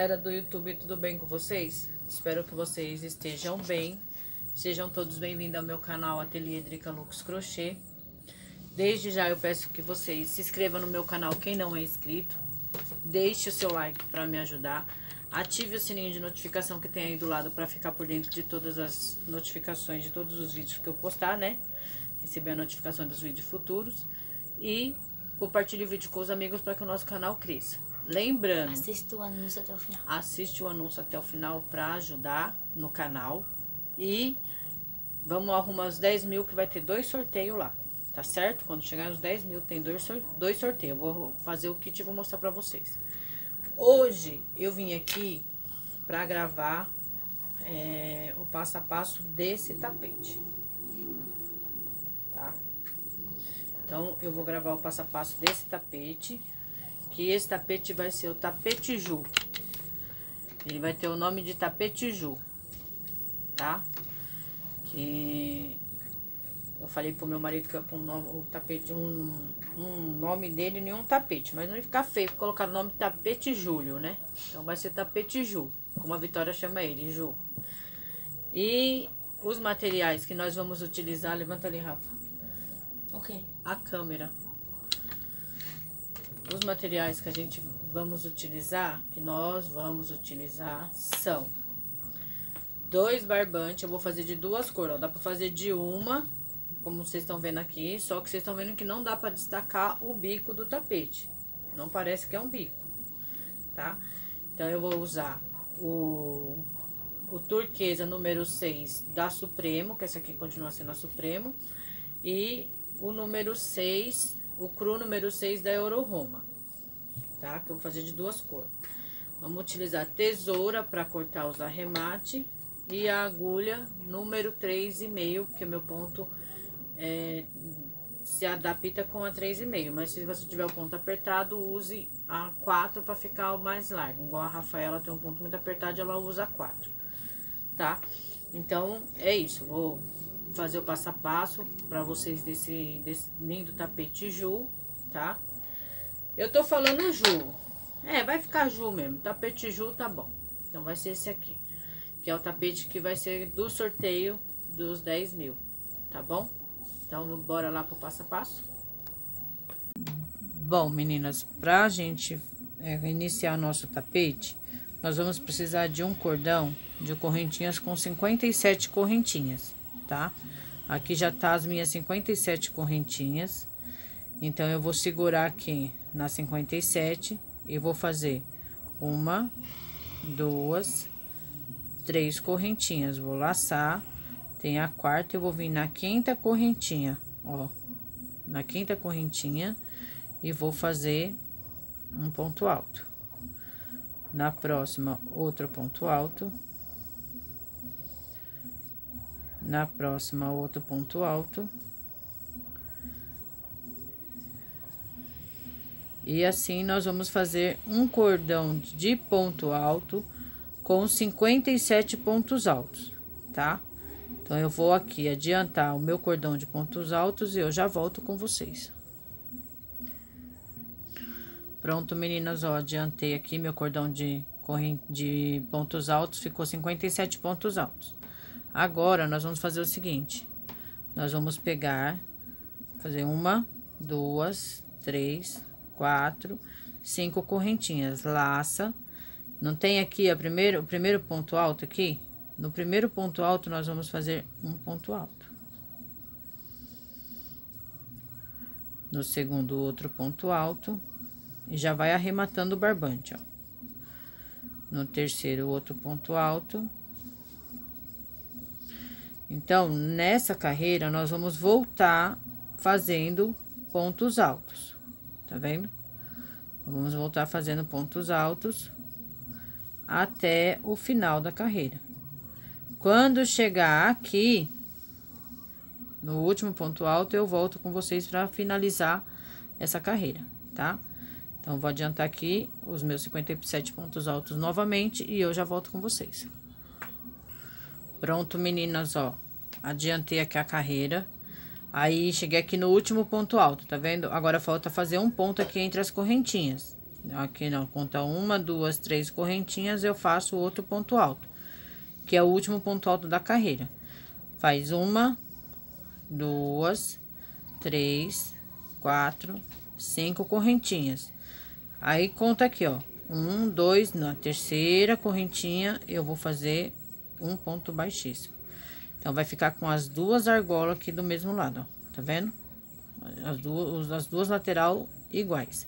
galera do YouTube, tudo bem com vocês? Espero que vocês estejam bem. Sejam todos bem-vindos ao meu canal Ateliê Drica Lux Crochê. Desde já eu peço que vocês se inscrevam no meu canal, quem não é inscrito. Deixe o seu like para me ajudar. Ative o sininho de notificação que tem aí do lado para ficar por dentro de todas as notificações de todos os vídeos que eu postar, né? Receber a notificação dos vídeos futuros. E compartilhe o vídeo com os amigos para que o nosso canal cresça. Lembrando. assiste o anúncio até o final. Assiste o anúncio até o final para ajudar no canal. E vamos arrumar os 10 mil que vai ter dois sorteios lá. Tá certo? Quando chegar nos 10 mil tem dois, dois sorteios. Eu vou fazer o kit e vou mostrar para vocês. Hoje eu vim aqui para gravar é, o passo a passo desse tapete. Tá? Então eu vou gravar o passo a passo desse tapete que esse tapete vai ser o tapete Ju. Ele vai ter o nome de tapete Ju, tá? Que eu falei pro meu marido que eu pôr um nome, o tapete, um, um nome dele, nenhum tapete. Mas não ia ficar feio colocar o nome tapete Júlio, né? Então vai ser tapete Ju, como a Vitória chama ele, Ju. E os materiais que nós vamos utilizar, levanta ali, Rafa. O okay. quê? A câmera. Os materiais que a gente vamos utilizar, que nós vamos utilizar, são dois barbantes. Eu vou fazer de duas cores, ó. Dá pra fazer de uma, como vocês estão vendo aqui. Só que vocês estão vendo que não dá pra destacar o bico do tapete. Não parece que é um bico, tá? Então, eu vou usar o, o turquesa número 6 da Supremo, que essa aqui continua sendo a Supremo. E o número 6 o cru número 6 da Euro Roma, tá? Que eu vou fazer de duas cores. Vamos utilizar tesoura para cortar os arremates e a agulha número 3,5, que é meu ponto é, se adapta com a 3,5, mas se você tiver o ponto apertado, use a 4 para ficar o mais largo. Igual a Rafaela tem um ponto muito apertado, ela usa a 4, tá? Então, é isso. Vou fazer o passo a passo para vocês desse, desse lindo tapete Ju, tá? Eu tô falando Ju. É, vai ficar Ju mesmo. Tapete Ju tá bom. Então vai ser esse aqui. Que é o tapete que vai ser do sorteio dos 10 mil, tá bom? Então bora lá pro passo a passo. Bom, meninas, pra gente é, iniciar nosso tapete, nós vamos precisar de um cordão de correntinhas com 57 correntinhas tá? Aqui já tá as minhas 57 correntinhas. Então, eu vou segurar aqui na 57 e vou fazer uma, duas, três correntinhas. Vou laçar, tem a quarta, eu vou vir na quinta correntinha, ó. Na quinta correntinha e vou fazer um ponto alto. Na próxima, outro ponto alto na próxima, outro ponto alto. E assim, nós vamos fazer um cordão de ponto alto com 57 pontos altos, tá? Então, eu vou aqui adiantar o meu cordão de pontos altos e eu já volto com vocês. Pronto, meninas, ó, adiantei aqui meu cordão de, de pontos altos, ficou 57 pontos altos. Agora, nós vamos fazer o seguinte. Nós vamos pegar, fazer uma, duas, três, quatro, cinco correntinhas. Laça. Não tem aqui a primeira, o primeiro ponto alto aqui? No primeiro ponto alto, nós vamos fazer um ponto alto. No segundo, outro ponto alto. E já vai arrematando o barbante, ó. No terceiro, outro ponto alto então, nessa carreira, nós vamos voltar fazendo pontos altos, tá vendo? Vamos voltar fazendo pontos altos até o final da carreira. Quando chegar aqui, no último ponto alto, eu volto com vocês para finalizar essa carreira, tá? Então, vou adiantar aqui os meus 57 pontos altos novamente e eu já volto com vocês. Pronto, meninas, ó. Adiantei aqui a carreira. Aí, cheguei aqui no último ponto alto, tá vendo? Agora, falta fazer um ponto aqui entre as correntinhas. Aqui, não, conta uma, duas, três correntinhas, eu faço outro ponto alto. Que é o último ponto alto da carreira. Faz uma, duas, três, quatro, cinco correntinhas. Aí, conta aqui, ó. Um, dois, na terceira correntinha, eu vou fazer um ponto baixíssimo. Então, vai ficar com as duas argolas aqui do mesmo lado, ó, tá vendo? As duas, as duas lateral iguais.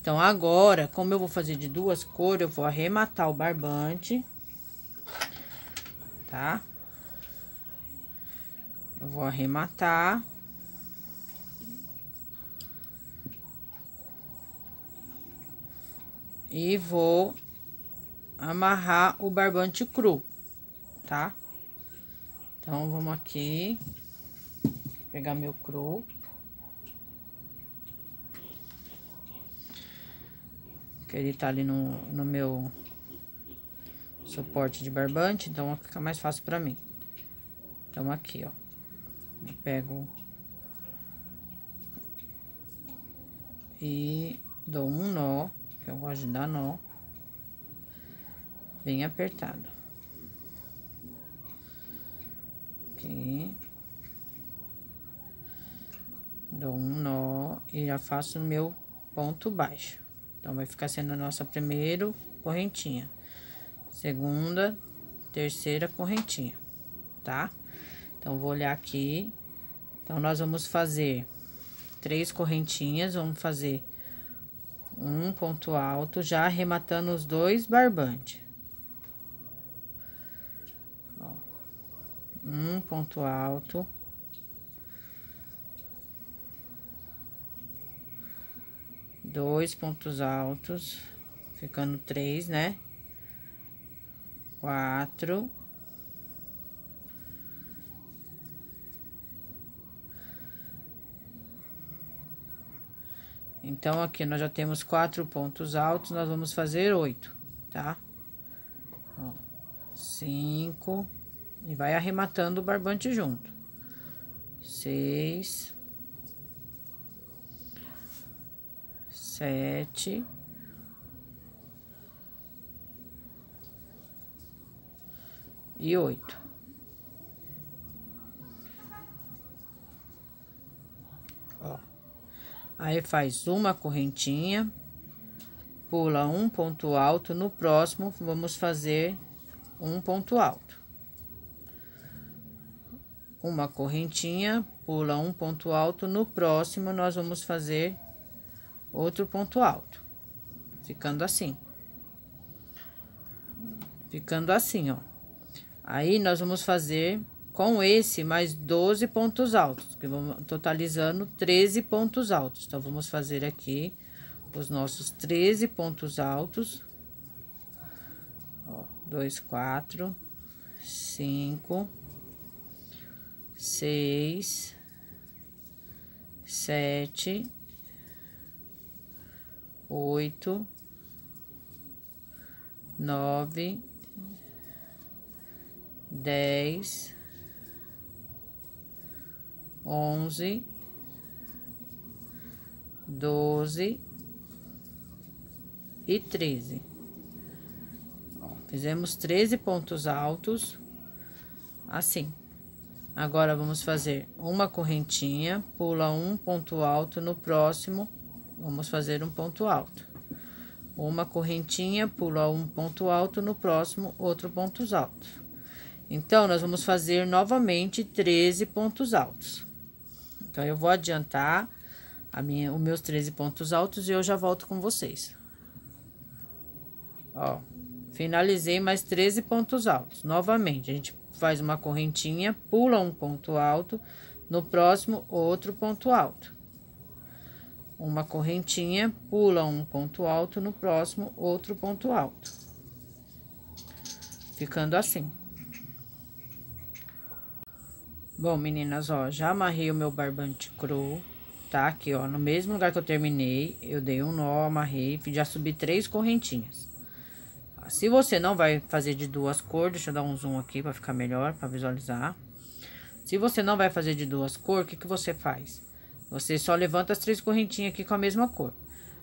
Então, agora, como eu vou fazer de duas cores, eu vou arrematar o barbante, tá? Eu vou arrematar. E vou amarrar o barbante cru tá? Então, vamos aqui. Pegar meu crow. Que ele tá ali no, no meu suporte de barbante, então fica mais fácil pra mim. Então, aqui, ó. Eu pego... E dou um nó, que eu gosto de dar nó. Bem apertado. aqui. Dou um nó e já faço o meu ponto baixo. Então, vai ficar sendo a nossa primeira correntinha. Segunda, terceira correntinha, tá? Então, vou olhar aqui. Então, nós vamos fazer três correntinhas, vamos fazer um ponto alto, já arrematando os dois barbantes. um ponto alto. Dois pontos altos, ficando três, né? Quatro. Então, aqui nós já temos quatro pontos altos, nós vamos fazer oito, tá? Ó, cinco... E vai arrematando o barbante junto. Seis. Sete. E oito. Ó. Aí faz uma correntinha pula um ponto alto, no próximo vamos fazer um ponto alto uma correntinha, pula um ponto alto, no próximo nós vamos fazer outro ponto alto, ficando assim. Ficando assim, ó. Aí, nós vamos fazer com esse mais 12 pontos altos, que vamos totalizando 13 pontos altos. Então, vamos fazer aqui os nossos 13 pontos altos. Ó, 2, 4, 5, seis, sete, oito, nove, dez, onze, doze e treze. Fizemos treze pontos altos assim. Agora vamos fazer uma correntinha, pula um ponto alto no próximo, vamos fazer um ponto alto. Uma correntinha, pula um ponto alto no próximo, outro ponto alto. Então, nós vamos fazer novamente 13 pontos altos. Então, eu vou adiantar a minha, os meus 13 pontos altos e eu já volto com vocês. Ó, finalizei mais 13 pontos altos. Novamente, a gente faz uma correntinha, pula um ponto alto, no próximo, outro ponto alto. Uma correntinha, pula um ponto alto, no próximo, outro ponto alto. Ficando assim. Bom, meninas, ó, já amarrei o meu barbante cru, tá? Aqui, ó, no mesmo lugar que eu terminei, eu dei um nó, amarrei, já subi três correntinhas. Se você não vai fazer de duas cores, deixa eu dar um zoom aqui para ficar melhor, para visualizar. Se você não vai fazer de duas cores, o que, que você faz? Você só levanta as três correntinhas aqui com a mesma cor.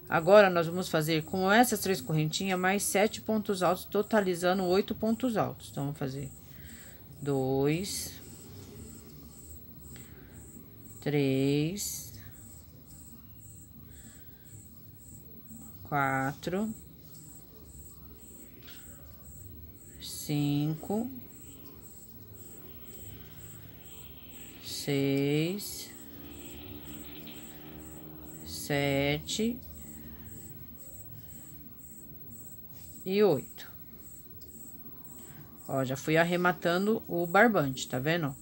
Agora, nós vamos fazer com essas três correntinhas mais sete pontos altos, totalizando oito pontos altos. Então, vamos fazer dois, três, quatro... cinco, seis, sete e oito. Ó, já fui arrematando o barbante, tá vendo?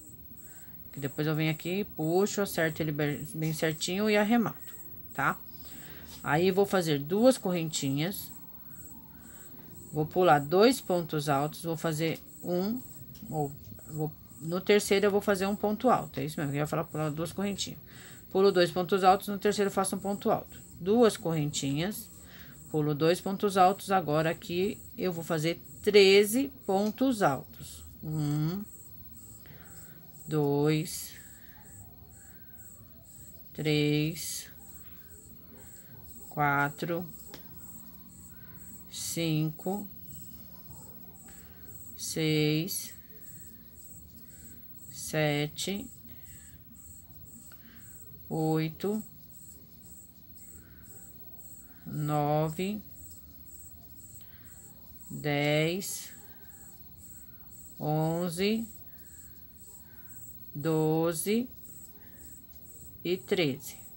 Que depois eu venho aqui, puxo, acerto ele bem certinho e arremato, tá? Aí, vou fazer duas correntinhas Vou pular dois pontos altos, vou fazer um, ou vou, no terceiro eu vou fazer um ponto alto, é isso mesmo, eu ia falar pular duas correntinhas. Pulo dois pontos altos, no terceiro faço um ponto alto. Duas correntinhas, pulo dois pontos altos, agora aqui eu vou fazer 13 pontos altos. Um, dois, três, quatro, cinco, seis, sete, oito, nove, dez, onze, doze e treze.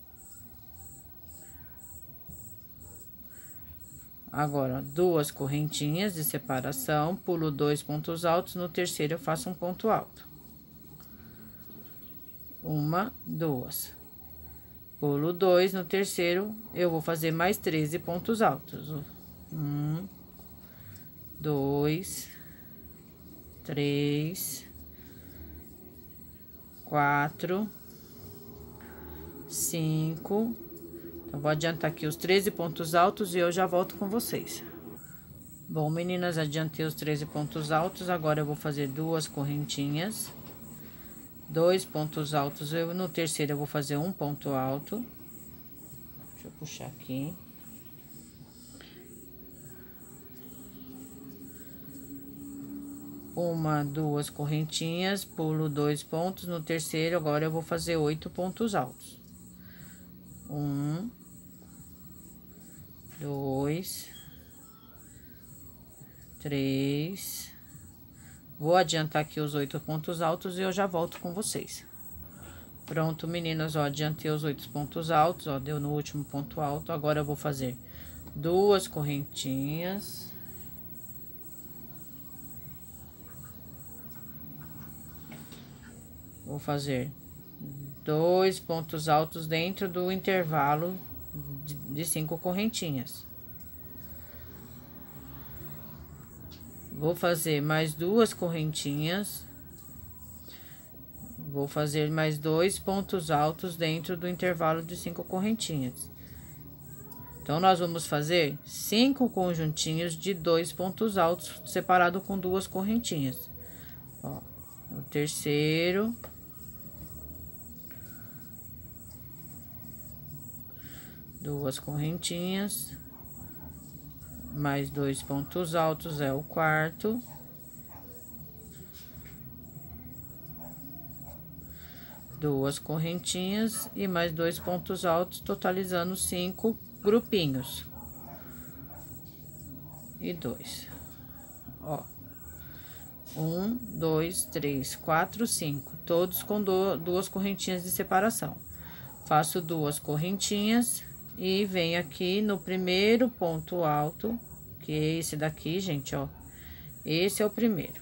Agora, duas correntinhas de separação, pulo dois pontos altos, no terceiro eu faço um ponto alto. Uma, duas. Pulo dois, no terceiro eu vou fazer mais 13 pontos altos. Um, dois, três, quatro, cinco, então, vou adiantar aqui os 13 pontos altos e eu já volto com vocês. Bom, meninas, adiantei os 13 pontos altos, agora eu vou fazer duas correntinhas. Dois pontos altos, eu no terceiro eu vou fazer um ponto alto. Deixa eu puxar aqui. Uma, duas correntinhas, pulo dois pontos, no terceiro agora eu vou fazer oito pontos altos. Um, dois, três. Vou adiantar aqui os oito pontos altos e eu já volto com vocês. Pronto, meninas, ó, adiantei os oito pontos altos, ó, deu no último ponto alto. Agora eu vou fazer duas correntinhas. Vou fazer dois pontos altos dentro do intervalo de cinco correntinhas. Vou fazer mais duas correntinhas. Vou fazer mais dois pontos altos dentro do intervalo de cinco correntinhas. Então, nós vamos fazer cinco conjuntinhos de dois pontos altos separado com duas correntinhas. Ó, o terceiro, duas correntinhas, mais dois pontos altos é o quarto. Duas correntinhas e mais dois pontos altos, totalizando cinco grupinhos. E dois. Ó. Um, dois, três, quatro, cinco. Todos com duas correntinhas de separação. Faço duas correntinhas e venho aqui no primeiro ponto alto, que é esse daqui, gente, ó. Esse é o primeiro.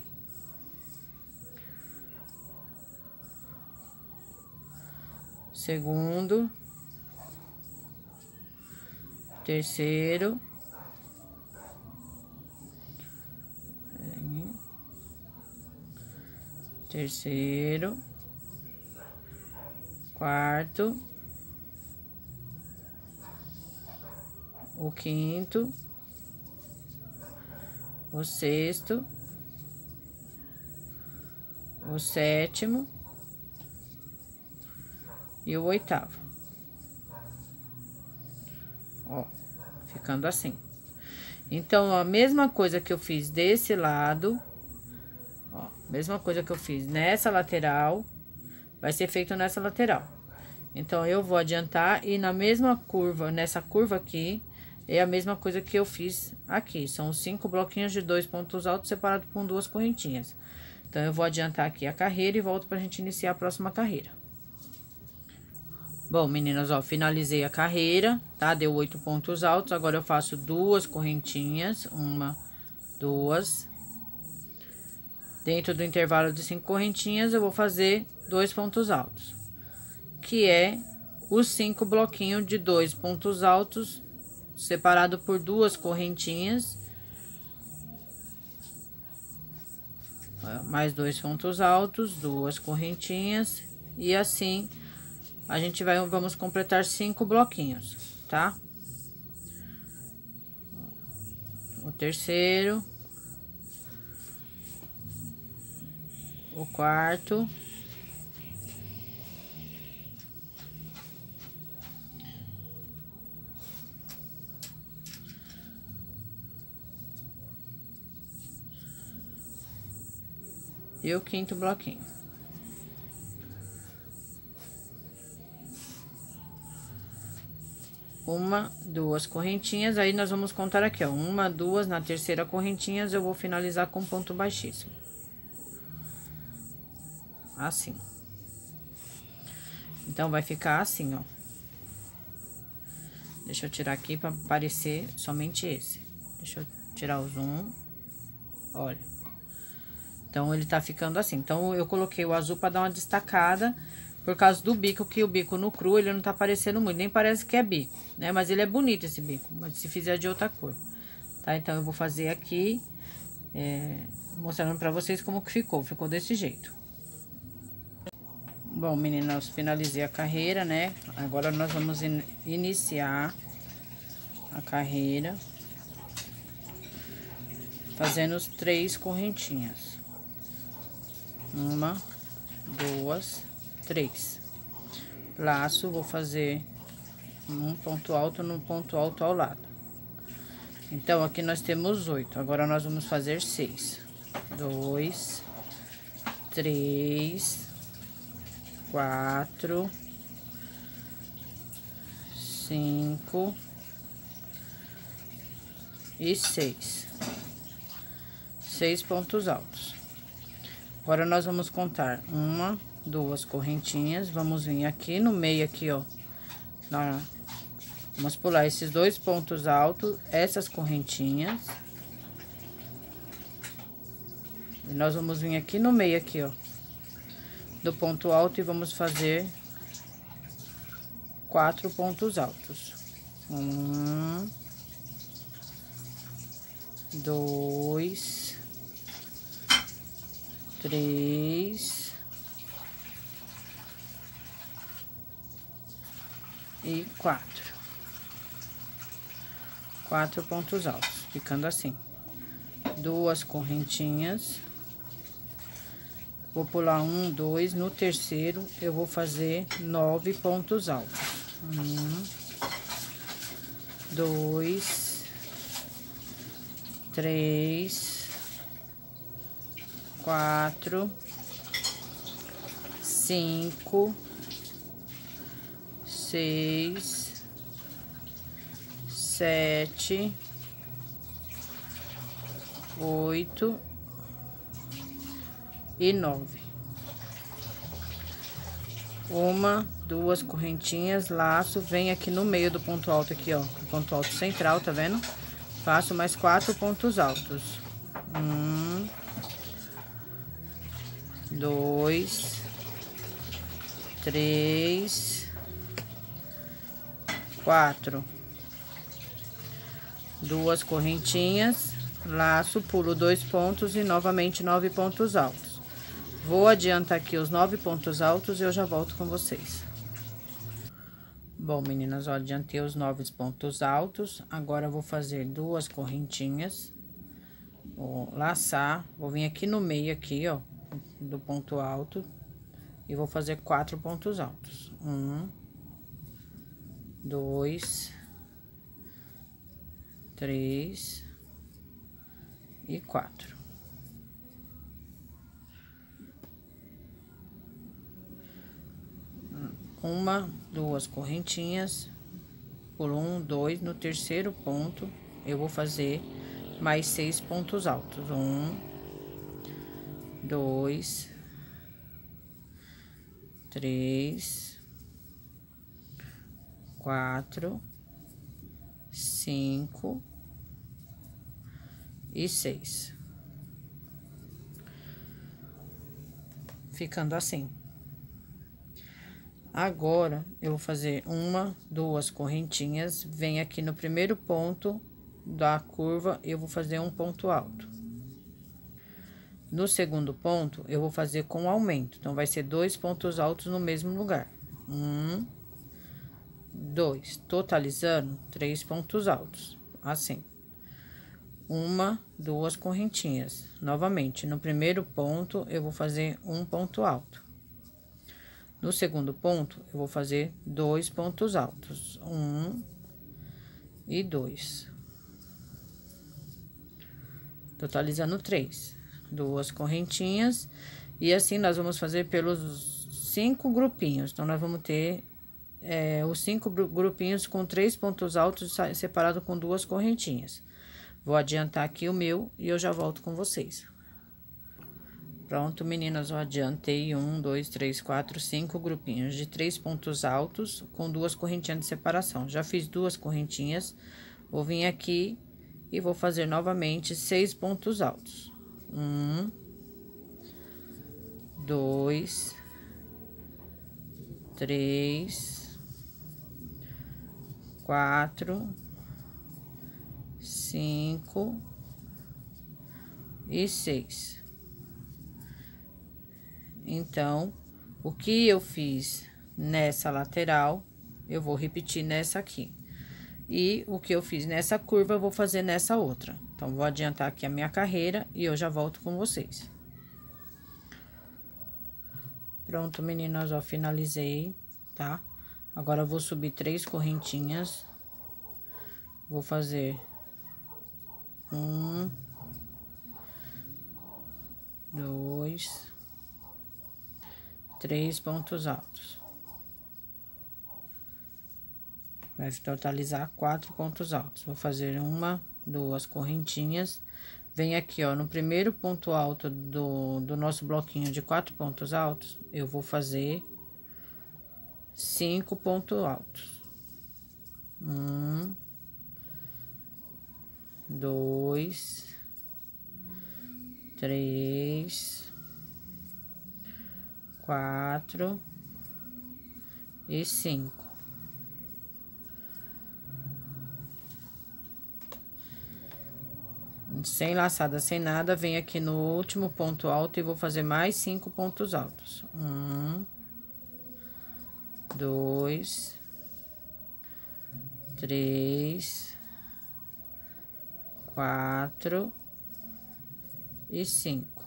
Segundo. Terceiro. Terceiro. Quarto o quinto, o sexto, o sétimo e o oitavo. Ó, ficando assim. Então, a mesma coisa que eu fiz desse lado, ó, mesma coisa que eu fiz nessa lateral, vai ser feito nessa lateral. Então, eu vou adiantar e na mesma curva, nessa curva aqui, é a mesma coisa que eu fiz aqui. São cinco bloquinhos de dois pontos altos separados por duas correntinhas. Então, eu vou adiantar aqui a carreira e volto para a gente iniciar a próxima carreira. Bom, meninas, ó, finalizei a carreira, tá? Deu oito pontos altos. Agora, eu faço duas correntinhas. Uma, duas. Dentro do intervalo de cinco correntinhas, eu vou fazer dois pontos altos. Que é os cinco bloquinhos de dois pontos altos separado por duas correntinhas. Mais dois pontos altos, duas correntinhas e assim a gente vai vamos completar cinco bloquinhos, tá? O terceiro, o quarto, e o quinto bloquinho. Uma, duas correntinhas, aí nós vamos contar aqui, ó, uma, duas, na terceira correntinhas eu vou finalizar com ponto baixíssimo. Assim. Então, vai ficar assim, ó. Deixa eu tirar aqui para aparecer somente esse. Deixa eu tirar o zoom. Olha. Então, ele tá ficando assim. Então, eu coloquei o azul para dar uma destacada, por causa do bico, que o bico no cru, ele não tá aparecendo muito. Nem parece que é bico, né? Mas ele é bonito esse bico, mas se fizer de outra cor. Tá? Então, eu vou fazer aqui, é, mostrando pra vocês como que ficou. Ficou desse jeito. Bom, meninas, finalizei a carreira, né? Agora nós vamos in iniciar a carreira fazendo os três correntinhas. Uma, duas, três. Laço, vou fazer um ponto alto no ponto alto ao lado. Então, aqui nós temos oito. Agora, nós vamos fazer seis. Dois, três, quatro, cinco e seis. Seis pontos altos. Agora, nós vamos contar uma, duas correntinhas, vamos vir aqui no meio aqui, ó, na, vamos pular esses dois pontos altos, essas correntinhas. E nós vamos vir aqui no meio aqui, ó, do ponto alto e vamos fazer quatro pontos altos. Um, dois, três e quatro. Quatro pontos altos, ficando assim. Duas correntinhas. Vou pular um, dois. No terceiro, eu vou fazer nove pontos altos. Um, dois, três, quatro, cinco, seis, sete, oito e nove. Uma, duas correntinhas, laço, vem aqui no meio do ponto alto aqui, ó, ponto alto central, tá vendo? Faço mais quatro pontos altos. Um, dois, três, quatro. Duas correntinhas, laço, pulo dois pontos e novamente nove pontos altos. Vou adiantar aqui os nove pontos altos e eu já volto com vocês. Bom, meninas, ó, adiantei os nove pontos altos. Agora, vou fazer duas correntinhas. Vou laçar, vou vir aqui no meio aqui, ó, do ponto alto e vou fazer quatro pontos altos. Um, dois, três e quatro. Uma, duas correntinhas, por um, dois, no terceiro ponto eu vou fazer mais seis pontos altos. Um, dois, três, quatro, cinco e seis. Ficando assim. Agora, eu vou fazer uma, duas correntinhas, vem aqui no primeiro ponto da curva, eu vou fazer um ponto alto. No segundo ponto, eu vou fazer com aumento. Então, vai ser dois pontos altos no mesmo lugar. Um, dois. Totalizando, três pontos altos. Assim. Uma, duas correntinhas. Novamente, no primeiro ponto, eu vou fazer um ponto alto. No segundo ponto, eu vou fazer dois pontos altos. Um e dois. Totalizando três duas correntinhas. E assim, nós vamos fazer pelos cinco grupinhos. Então, nós vamos ter é, os cinco grupinhos com três pontos altos separado com duas correntinhas. Vou adiantar aqui o meu e eu já volto com vocês. Pronto, meninas, eu adiantei um, dois, três, quatro, cinco grupinhos de três pontos altos com duas correntinhas de separação. Já fiz duas correntinhas, vou vir aqui e vou fazer novamente seis pontos altos. Um, dois, três, quatro, cinco e seis. Então, o que eu fiz nessa lateral, eu vou repetir nessa aqui. E o que eu fiz nessa curva, eu vou fazer nessa outra. Então, vou adiantar aqui a minha carreira e eu já volto com vocês. Pronto, meninas, ó, finalizei, tá? Agora, vou subir três correntinhas. Vou fazer um, dois, três pontos altos. Vai totalizar quatro pontos altos. Vou fazer uma, duas correntinhas, vem aqui, ó, no primeiro ponto alto do, do nosso bloquinho de quatro pontos altos, eu vou fazer cinco pontos altos. Um, dois, três, quatro e cinco. sem laçada, sem nada, vem aqui no último ponto alto e vou fazer mais cinco pontos altos. Um, dois, três, quatro e cinco.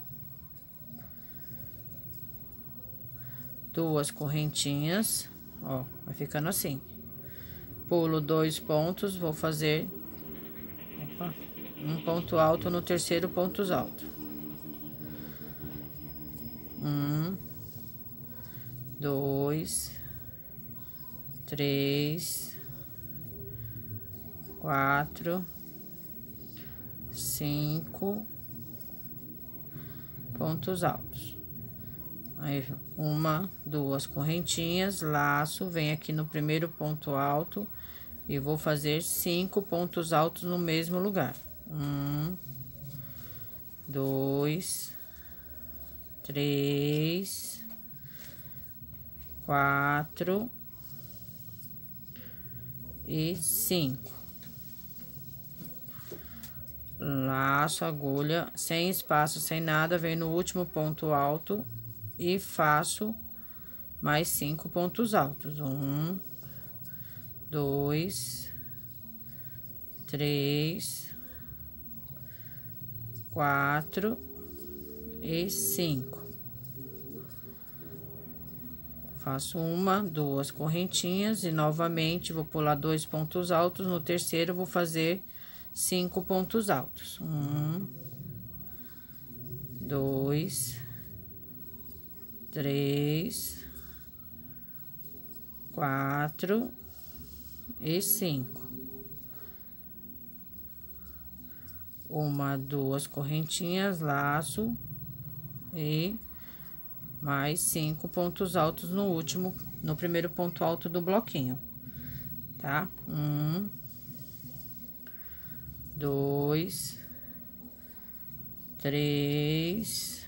Duas correntinhas, ó, vai ficando assim. Pulo dois pontos, vou fazer um ponto alto no terceiro ponto alto. Um, dois, três, quatro, cinco pontos altos. Aí, uma, duas correntinhas, laço, vem aqui no primeiro ponto alto e vou fazer cinco pontos altos no mesmo lugar. Um, dois, três, quatro e cinco. Laço, agulha, sem espaço, sem nada, vem no último ponto alto e faço mais cinco pontos altos. Um, dois, três, quatro e cinco. Faço uma, duas correntinhas e novamente vou pular dois pontos altos. No terceiro, vou fazer cinco pontos altos. Um, dois, três, quatro e cinco. uma, duas correntinhas, laço e mais cinco pontos altos no último, no primeiro ponto alto do bloquinho, tá? Um, dois, três,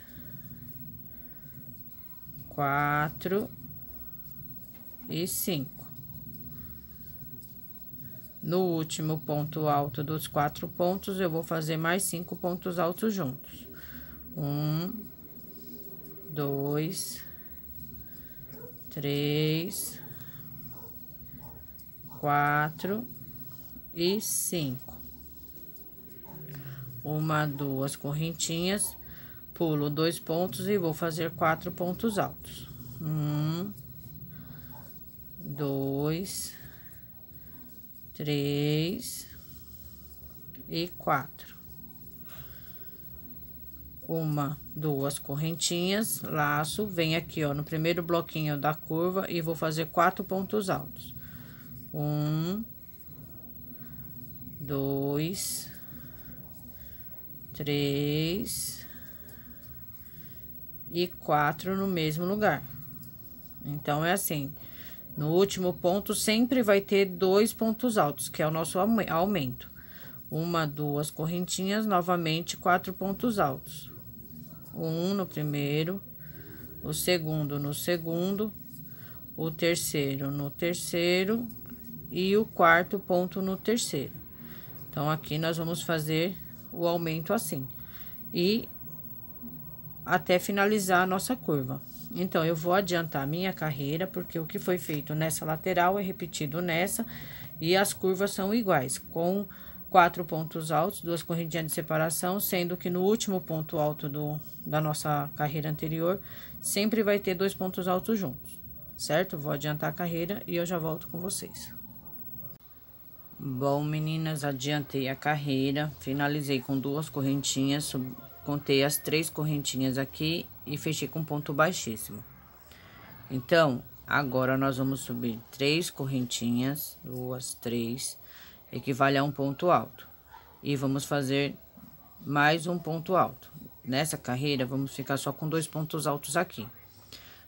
quatro e cinco. No último ponto alto dos quatro pontos, eu vou fazer mais cinco pontos altos juntos. Um, dois, três, quatro e cinco. Uma, duas correntinhas, pulo dois pontos e vou fazer quatro pontos altos. Um, dois, três três e quatro. Uma, duas correntinhas, laço, vem aqui, ó, no primeiro bloquinho da curva e vou fazer quatro pontos altos. Um, dois, três e quatro no mesmo lugar. Então, é assim. No último ponto, sempre vai ter dois pontos altos, que é o nosso aumento. Uma, duas correntinhas, novamente quatro pontos altos. Um no primeiro, o segundo no segundo, o terceiro no terceiro e o quarto ponto no terceiro. Então, aqui nós vamos fazer o aumento assim. E até finalizar a nossa curva. Então, eu vou adiantar minha carreira, porque o que foi feito nessa lateral é repetido nessa, e as curvas são iguais, com quatro pontos altos, duas corridinhas de separação, sendo que no último ponto alto do, da nossa carreira anterior, sempre vai ter dois pontos altos juntos, certo? Vou adiantar a carreira e eu já volto com vocês. Bom, meninas, adiantei a carreira, finalizei com duas correntinhas, contei as três correntinhas aqui e fechei com ponto baixíssimo. Então, agora nós vamos subir três correntinhas, duas, três, equivale a um ponto alto. E vamos fazer mais um ponto alto. Nessa carreira, vamos ficar só com dois pontos altos aqui.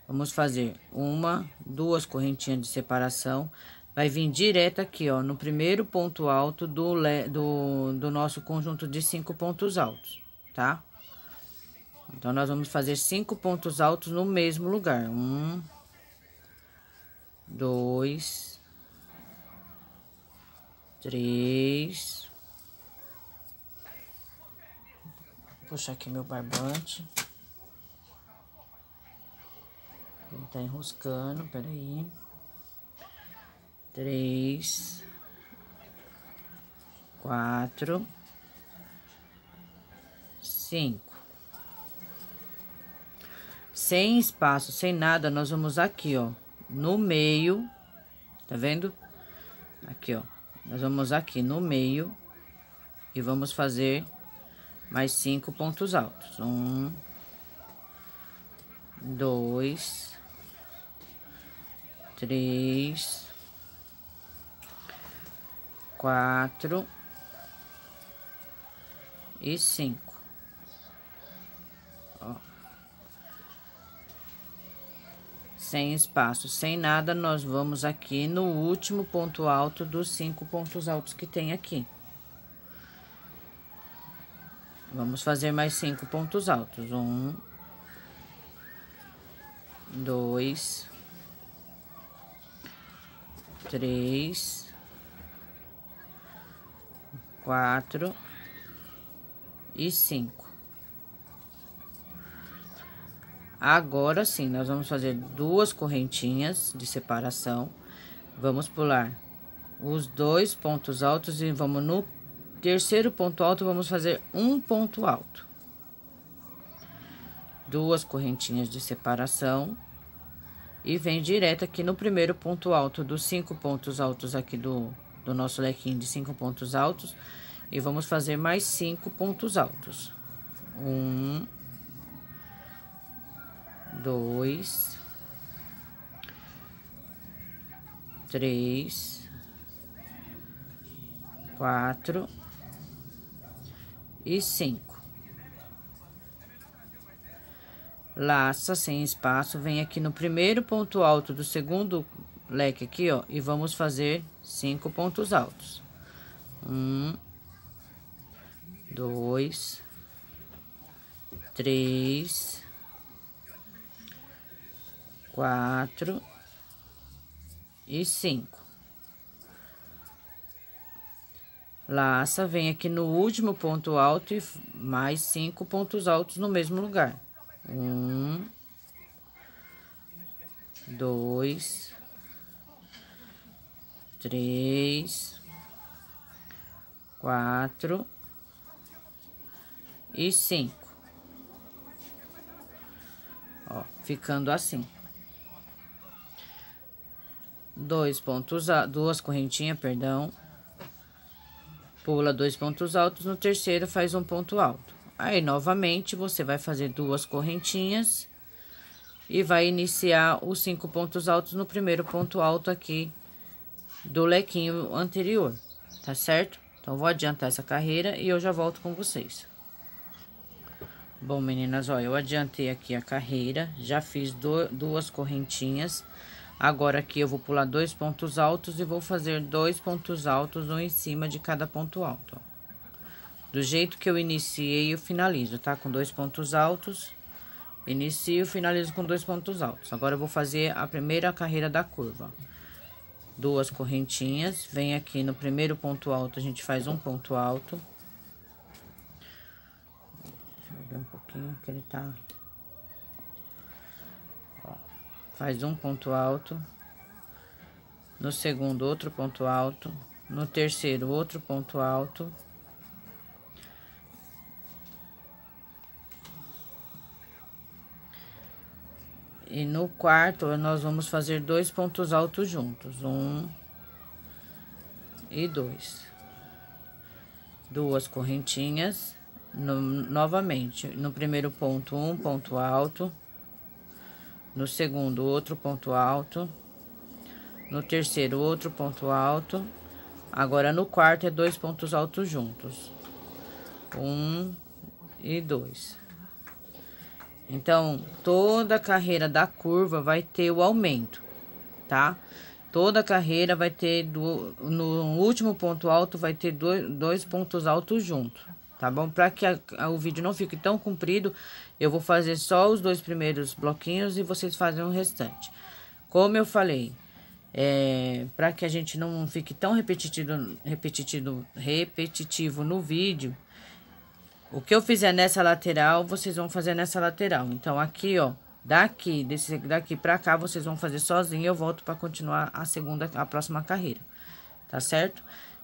Vamos fazer uma, duas correntinhas de separação. Vai vir direto aqui, ó, no primeiro ponto alto do, do, do nosso conjunto de cinco pontos altos, tá? Então, nós vamos fazer cinco pontos altos no mesmo lugar. Um, dois, três. Vou puxar aqui meu barbante. Ele tá enroscando, peraí. Três, quatro, cinco sem espaço, sem nada, nós vamos aqui, ó, no meio, tá vendo? Aqui, ó, nós vamos aqui no meio e vamos fazer mais cinco pontos altos. Um, dois, três, quatro e cinco. sem espaço, sem nada, nós vamos aqui no último ponto alto dos cinco pontos altos que tem aqui. Vamos fazer mais cinco pontos altos. Um, dois, três, quatro e cinco. Agora sim, nós vamos fazer duas correntinhas de separação. Vamos pular os dois pontos altos e vamos no terceiro ponto alto, vamos fazer um ponto alto. Duas correntinhas de separação. E vem direto aqui no primeiro ponto alto dos cinco pontos altos aqui do, do nosso lequinho de cinco pontos altos. E vamos fazer mais cinco pontos altos. Um, dois, três, quatro e cinco. Laça sem espaço, vem aqui no primeiro ponto alto do segundo leque aqui, ó, e vamos fazer cinco pontos altos. Um, dois, três, quatro e cinco. Laça, vem aqui no último ponto alto e mais cinco pontos altos no mesmo lugar. Um, dois, três, quatro e cinco. Ó, ficando assim dois pontos, a duas correntinhas, perdão, pula dois pontos altos, no terceiro faz um ponto alto. Aí, novamente, você vai fazer duas correntinhas e vai iniciar os cinco pontos altos no primeiro ponto alto aqui do lequinho anterior, tá certo? Então, vou adiantar essa carreira e eu já volto com vocês. Bom, meninas, ó, eu adiantei aqui a carreira, já fiz do, duas correntinhas Agora aqui eu vou pular dois pontos altos e vou fazer dois pontos altos, um em cima de cada ponto alto. Do jeito que eu iniciei, eu finalizo, tá? Com dois pontos altos, inicio, finalizo com dois pontos altos. Agora eu vou fazer a primeira carreira da curva. Duas correntinhas, vem aqui no primeiro ponto alto, a gente faz um ponto alto. Deixa eu ver um pouquinho que ele tá faz um ponto alto, no segundo outro ponto alto, no terceiro outro ponto alto. E no quarto, nós vamos fazer dois pontos altos juntos. Um e dois. Duas correntinhas. No, novamente, no primeiro ponto, um ponto alto. No segundo, outro ponto alto. No terceiro, outro ponto alto. Agora, no quarto, é dois pontos altos juntos. Um e dois. Então, toda a carreira da curva vai ter o aumento, tá? Toda a carreira vai ter, do, no último ponto alto, vai ter dois, dois pontos altos juntos tá bom? Para que a, a, o vídeo não fique tão comprido, eu vou fazer só os dois primeiros bloquinhos e vocês fazem o restante. Como eu falei, é, para que a gente não fique tão repetitivo, repetitivo, repetitivo no vídeo, o que eu fizer nessa lateral, vocês vão fazer nessa lateral. Então, aqui, ó, daqui, desse, daqui pra cá, vocês vão fazer sozinho. Eu volto para continuar a segunda, a próxima carreira, tá certo?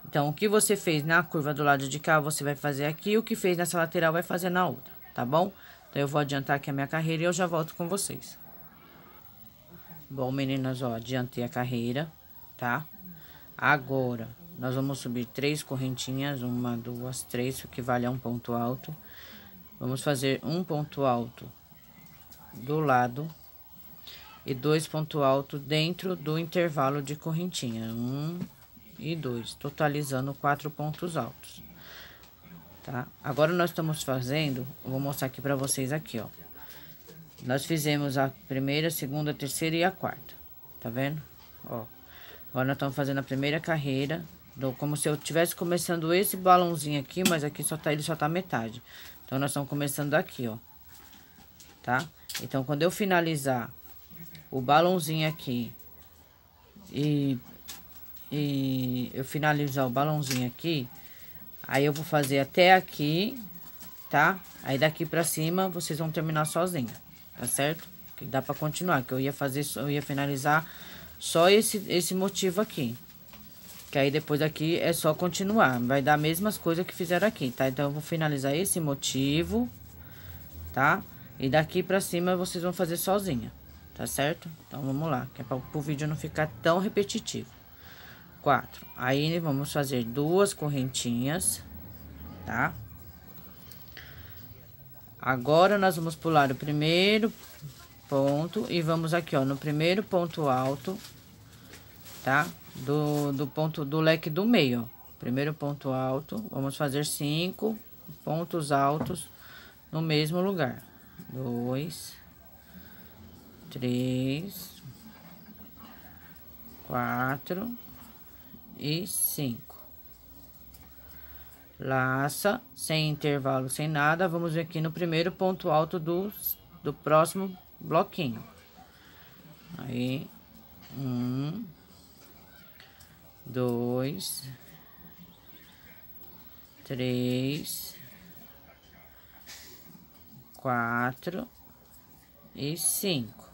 Então, o que você fez na curva do lado de cá, você vai fazer aqui. O que fez nessa lateral, vai fazer na outra, tá bom? Então, eu vou adiantar aqui a minha carreira e eu já volto com vocês. Bom, meninas, ó, adiantei a carreira, tá? Agora, nós vamos subir três correntinhas, uma, duas, três, o que vale a é um ponto alto. Vamos fazer um ponto alto do lado e dois ponto alto dentro do intervalo de correntinha. Um, e 2, totalizando quatro pontos altos. Tá? Agora nós estamos fazendo, vou mostrar aqui para vocês aqui, ó. Nós fizemos a primeira, a segunda, a terceira e a quarta. Tá vendo? Ó. Agora nós estamos fazendo a primeira carreira, do, como se eu estivesse começando esse balãozinho aqui, mas aqui só tá, ele só tá metade. Então, nós estamos começando aqui, ó. Tá? Então, quando eu finalizar o balãozinho aqui e e eu finalizar o balãozinho aqui, aí eu vou fazer até aqui, tá? Aí daqui pra cima vocês vão terminar sozinha, tá certo? Que dá pra continuar, que eu ia fazer, eu ia finalizar só esse, esse motivo aqui. Que aí depois aqui é só continuar, vai dar as mesmas coisas que fizeram aqui, tá? Então eu vou finalizar esse motivo, tá? E daqui pra cima vocês vão fazer sozinha, tá certo? Então vamos lá, que é pra, pro vídeo não ficar tão repetitivo quatro. Aí, vamos fazer duas correntinhas, tá? Agora, nós vamos pular o primeiro ponto e vamos aqui, ó, no primeiro ponto alto, tá? Do, do ponto do leque do meio, ó. Primeiro ponto alto, vamos fazer cinco pontos altos no mesmo lugar. Dois, três, quatro e cinco. Laça, sem intervalo, sem nada. Vamos aqui no primeiro ponto alto do, do próximo bloquinho. Aí, um, dois, três, quatro e cinco.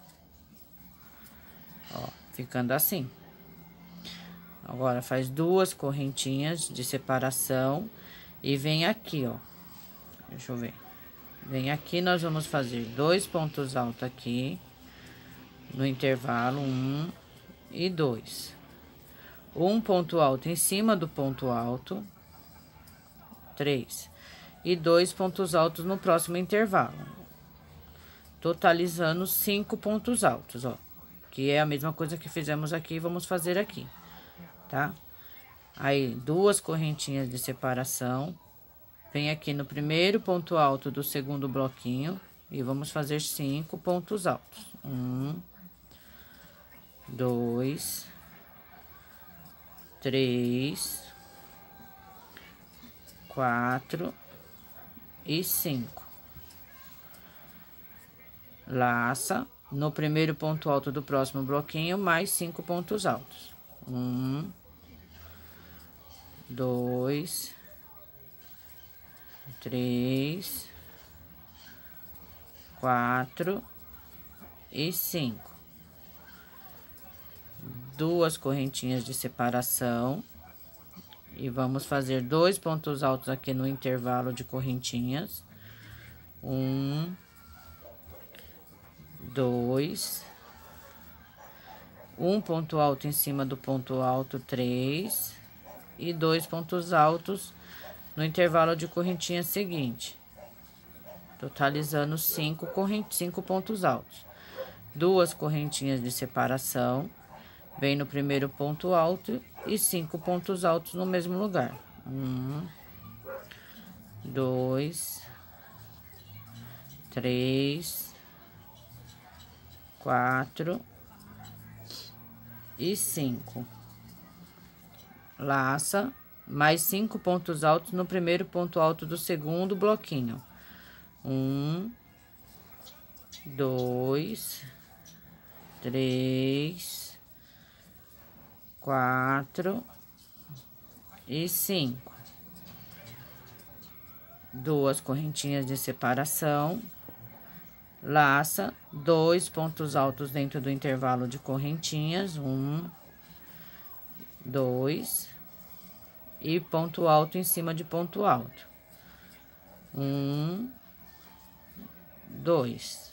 Ó, ficando assim. Agora, faz duas correntinhas de separação e vem aqui, ó. Deixa eu ver. Vem aqui, nós vamos fazer dois pontos altos aqui, no intervalo, um e dois. Um ponto alto em cima do ponto alto, três. E dois pontos altos no próximo intervalo. Totalizando cinco pontos altos, ó. Que é a mesma coisa que fizemos aqui, vamos fazer aqui tá? Aí, duas correntinhas de separação. Vem aqui no primeiro ponto alto do segundo bloquinho e vamos fazer cinco pontos altos. Um, dois, três, quatro e cinco. Laça no primeiro ponto alto do próximo bloquinho, mais cinco pontos altos. Um, dois, três, quatro e cinco. Duas correntinhas de separação. E vamos fazer dois pontos altos aqui no intervalo de correntinhas. Um, dois, um ponto alto em cima do ponto alto, três e dois pontos altos no intervalo de correntinha seguinte, totalizando cinco, correntes, cinco pontos altos. Duas correntinhas de separação, vem no primeiro ponto alto e cinco pontos altos no mesmo lugar. Um, dois, três, quatro e cinco laça, mais cinco pontos altos no primeiro ponto alto do segundo bloquinho. Um, dois, três, quatro e cinco. Duas correntinhas de separação. Laça dois pontos altos dentro do intervalo de correntinhas. Um, dois e ponto alto em cima de ponto alto. Um, dois,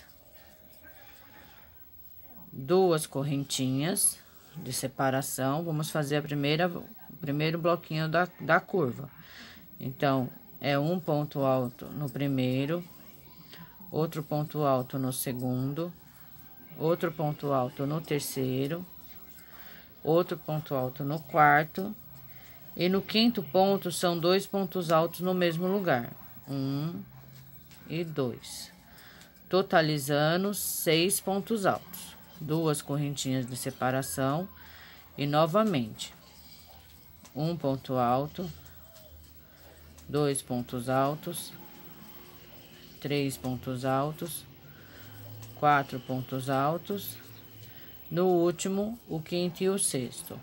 duas correntinhas de separação. Vamos fazer a primeira, primeiro bloquinho da, da curva. Então, é um ponto alto no primeiro, outro ponto alto no segundo, outro ponto alto no terceiro outro ponto alto no quarto. E no quinto ponto são dois pontos altos no mesmo lugar. Um e dois. Totalizando seis pontos altos. Duas correntinhas de separação. E novamente, um ponto alto, dois pontos altos, três pontos altos, quatro pontos altos no último, o quinto e o sexto.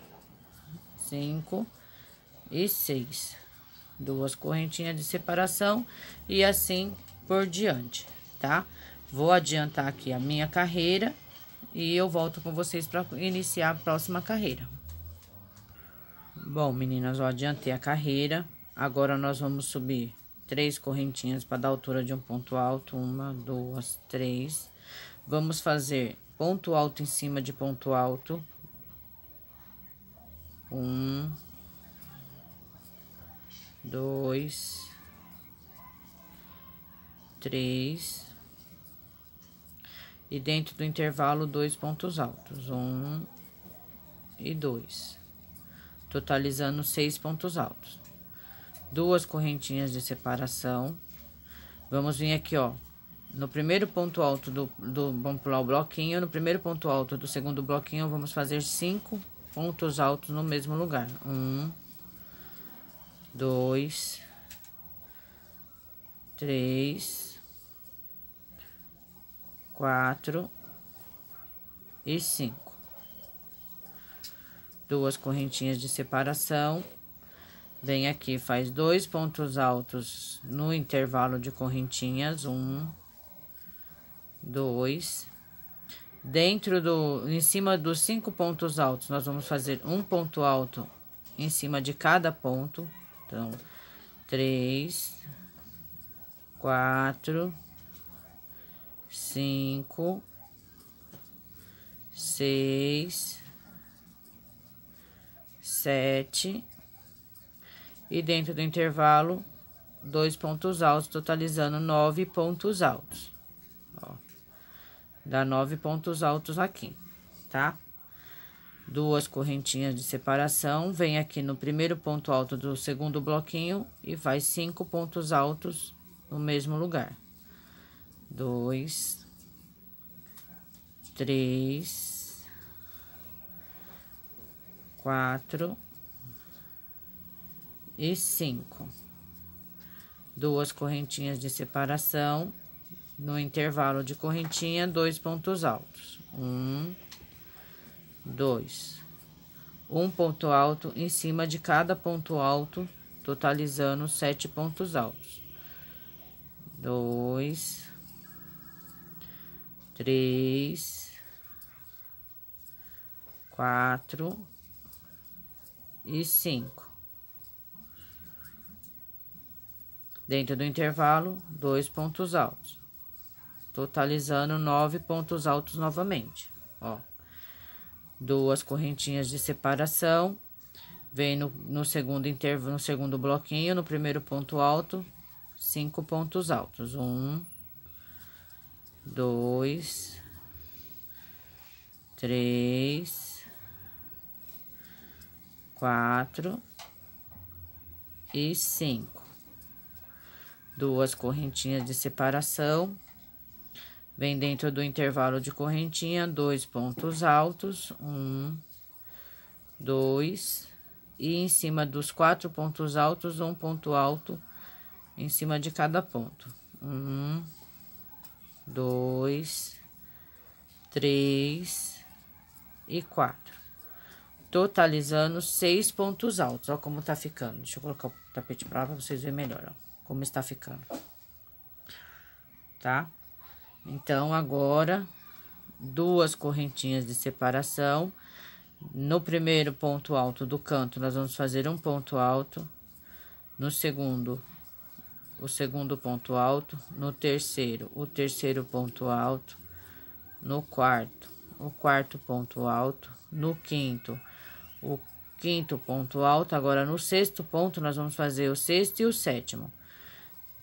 Cinco e seis. Duas correntinhas de separação e assim por diante, tá? Vou adiantar aqui a minha carreira e eu volto com vocês para iniciar a próxima carreira. Bom, meninas, eu adiantei a carreira. Agora, nós vamos subir três correntinhas para dar altura de um ponto alto. Uma, duas, três Vamos fazer ponto alto em cima de ponto alto. Um, dois, três. E dentro do intervalo, dois pontos altos. Um e dois. Totalizando seis pontos altos. Duas correntinhas de separação. Vamos vir aqui, ó, no primeiro ponto alto do, do vamos pular o bloquinho, no primeiro ponto alto do segundo bloquinho, vamos fazer cinco pontos altos no mesmo lugar. Um, dois, três, quatro e cinco. Duas correntinhas de separação. Vem aqui, faz dois pontos altos no intervalo de correntinhas. Um, dois. Dentro do, em cima dos cinco pontos altos, nós vamos fazer um ponto alto em cima de cada ponto. Então, três, quatro, cinco, seis, sete. E dentro do intervalo, dois pontos altos, totalizando nove pontos altos. Dá nove pontos altos aqui, tá? Duas correntinhas de separação, vem aqui no primeiro ponto alto do segundo bloquinho e faz cinco pontos altos no mesmo lugar. Dois, três, quatro e cinco duas correntinhas de separação no intervalo de correntinha, dois pontos altos. Um, dois. Um ponto alto em cima de cada ponto alto, totalizando sete pontos altos. Dois, três, quatro e cinco. Dentro do intervalo, dois pontos altos totalizando nove pontos altos novamente. Ó, duas correntinhas de separação, vem no, no segundo intervalo, no segundo bloquinho, no primeiro ponto alto, cinco pontos altos. Um, dois, três, quatro e cinco. Duas correntinhas de separação, Vem dentro do intervalo de correntinha, dois pontos altos, um, dois, e em cima dos quatro pontos altos, um ponto alto em cima de cada ponto. Um, dois, três e quatro. Totalizando seis pontos altos. Ó como tá ficando. Deixa eu colocar o tapete pra lá pra vocês verem melhor, ó. Como está ficando. Tá? Então, agora, duas correntinhas de separação. No primeiro ponto alto do canto, nós vamos fazer um ponto alto. No segundo, o segundo ponto alto. No terceiro, o terceiro ponto alto. No quarto, o quarto ponto alto. No quinto, o quinto ponto alto. Agora, no sexto ponto, nós vamos fazer o sexto e o sétimo.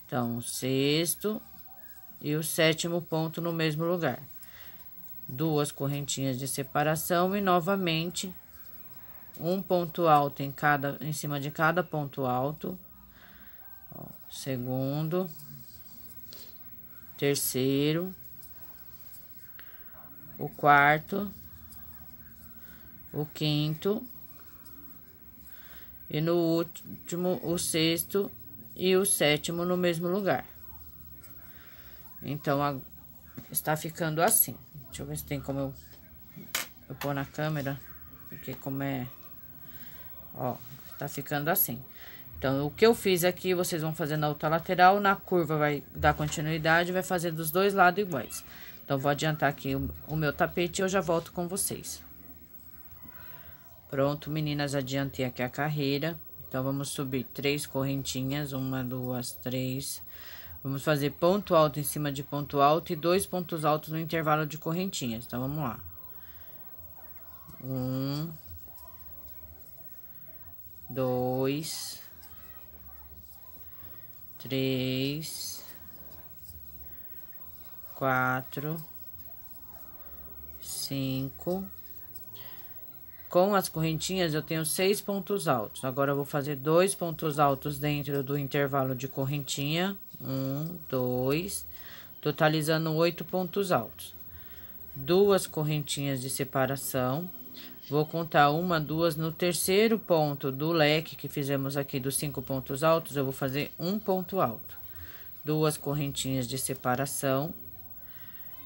Então, sexto, e o sétimo ponto no mesmo lugar. Duas correntinhas de separação e novamente um ponto alto em cada em cima de cada ponto alto. Ó, segundo, terceiro, o quarto, o quinto e no último o sexto e o sétimo no mesmo lugar. Então, a, está ficando assim. Deixa eu ver se tem como eu, eu pôr na câmera, porque como é... Ó, tá ficando assim. Então, o que eu fiz aqui, vocês vão fazer na outra lateral, na curva vai dar continuidade, vai fazer dos dois lados iguais. Então, vou adiantar aqui o, o meu tapete e eu já volto com vocês. Pronto, meninas, adiantei aqui a carreira. Então, vamos subir três correntinhas, uma, duas, três Vamos fazer ponto alto em cima de ponto alto e dois pontos altos no intervalo de correntinhas. Então, vamos lá. Um. Dois. Três. Quatro. Cinco. Com as correntinhas, eu tenho seis pontos altos. Agora, eu vou fazer dois pontos altos dentro do intervalo de correntinha. Um, dois, totalizando oito pontos altos. Duas correntinhas de separação. Vou contar uma, duas. No terceiro ponto do leque que fizemos aqui dos cinco pontos altos, eu vou fazer um ponto alto. Duas correntinhas de separação.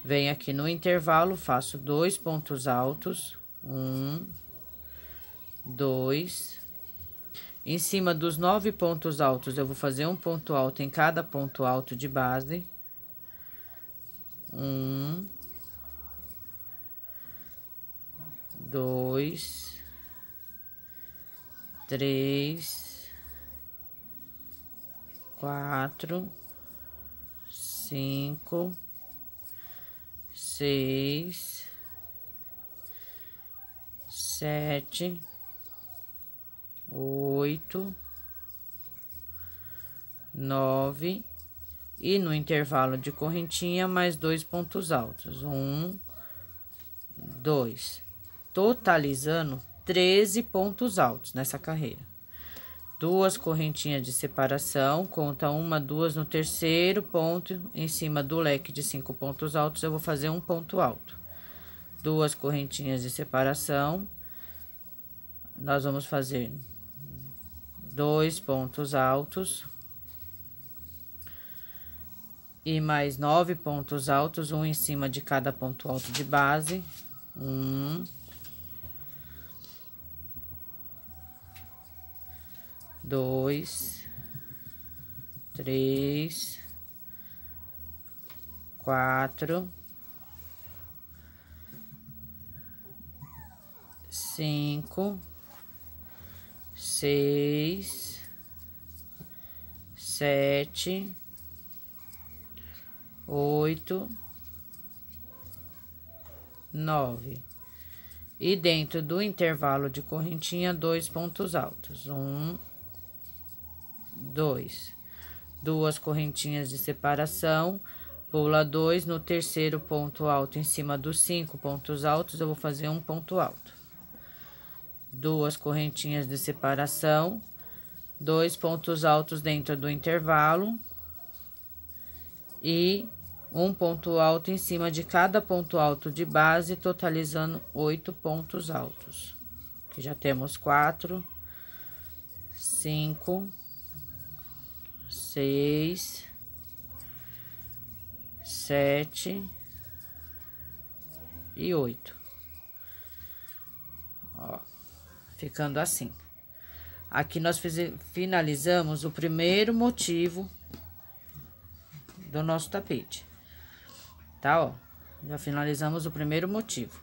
Venho aqui no intervalo, faço dois pontos altos. Um, dois, em cima dos nove pontos altos, eu vou fazer um ponto alto em cada ponto alto de base. Um. Dois. Três. Quatro. Cinco. Seis. Sete oito, nove e no intervalo de correntinha mais dois pontos altos, um, dois, totalizando 13 pontos altos nessa carreira. Duas correntinhas de separação, conta uma, duas no terceiro ponto, em cima do leque de cinco pontos altos, eu vou fazer um ponto alto. Duas correntinhas de separação, nós vamos fazer dois pontos altos e mais nove pontos altos, um em cima de cada ponto alto de base. Um, dois, três, quatro, cinco seis, sete, oito, nove. E dentro do intervalo de correntinha, dois pontos altos. Um, dois. Duas correntinhas de separação. Pula dois no terceiro ponto alto em cima dos cinco pontos altos. Eu vou fazer um ponto alto duas correntinhas de separação, dois pontos altos dentro do intervalo e um ponto alto em cima de cada ponto alto de base, totalizando oito pontos altos. Aqui já temos quatro, cinco, seis, sete e oito. Ó ficando assim. Aqui nós finalizamos o primeiro motivo do nosso tapete. Tá, ó? Já finalizamos o primeiro motivo.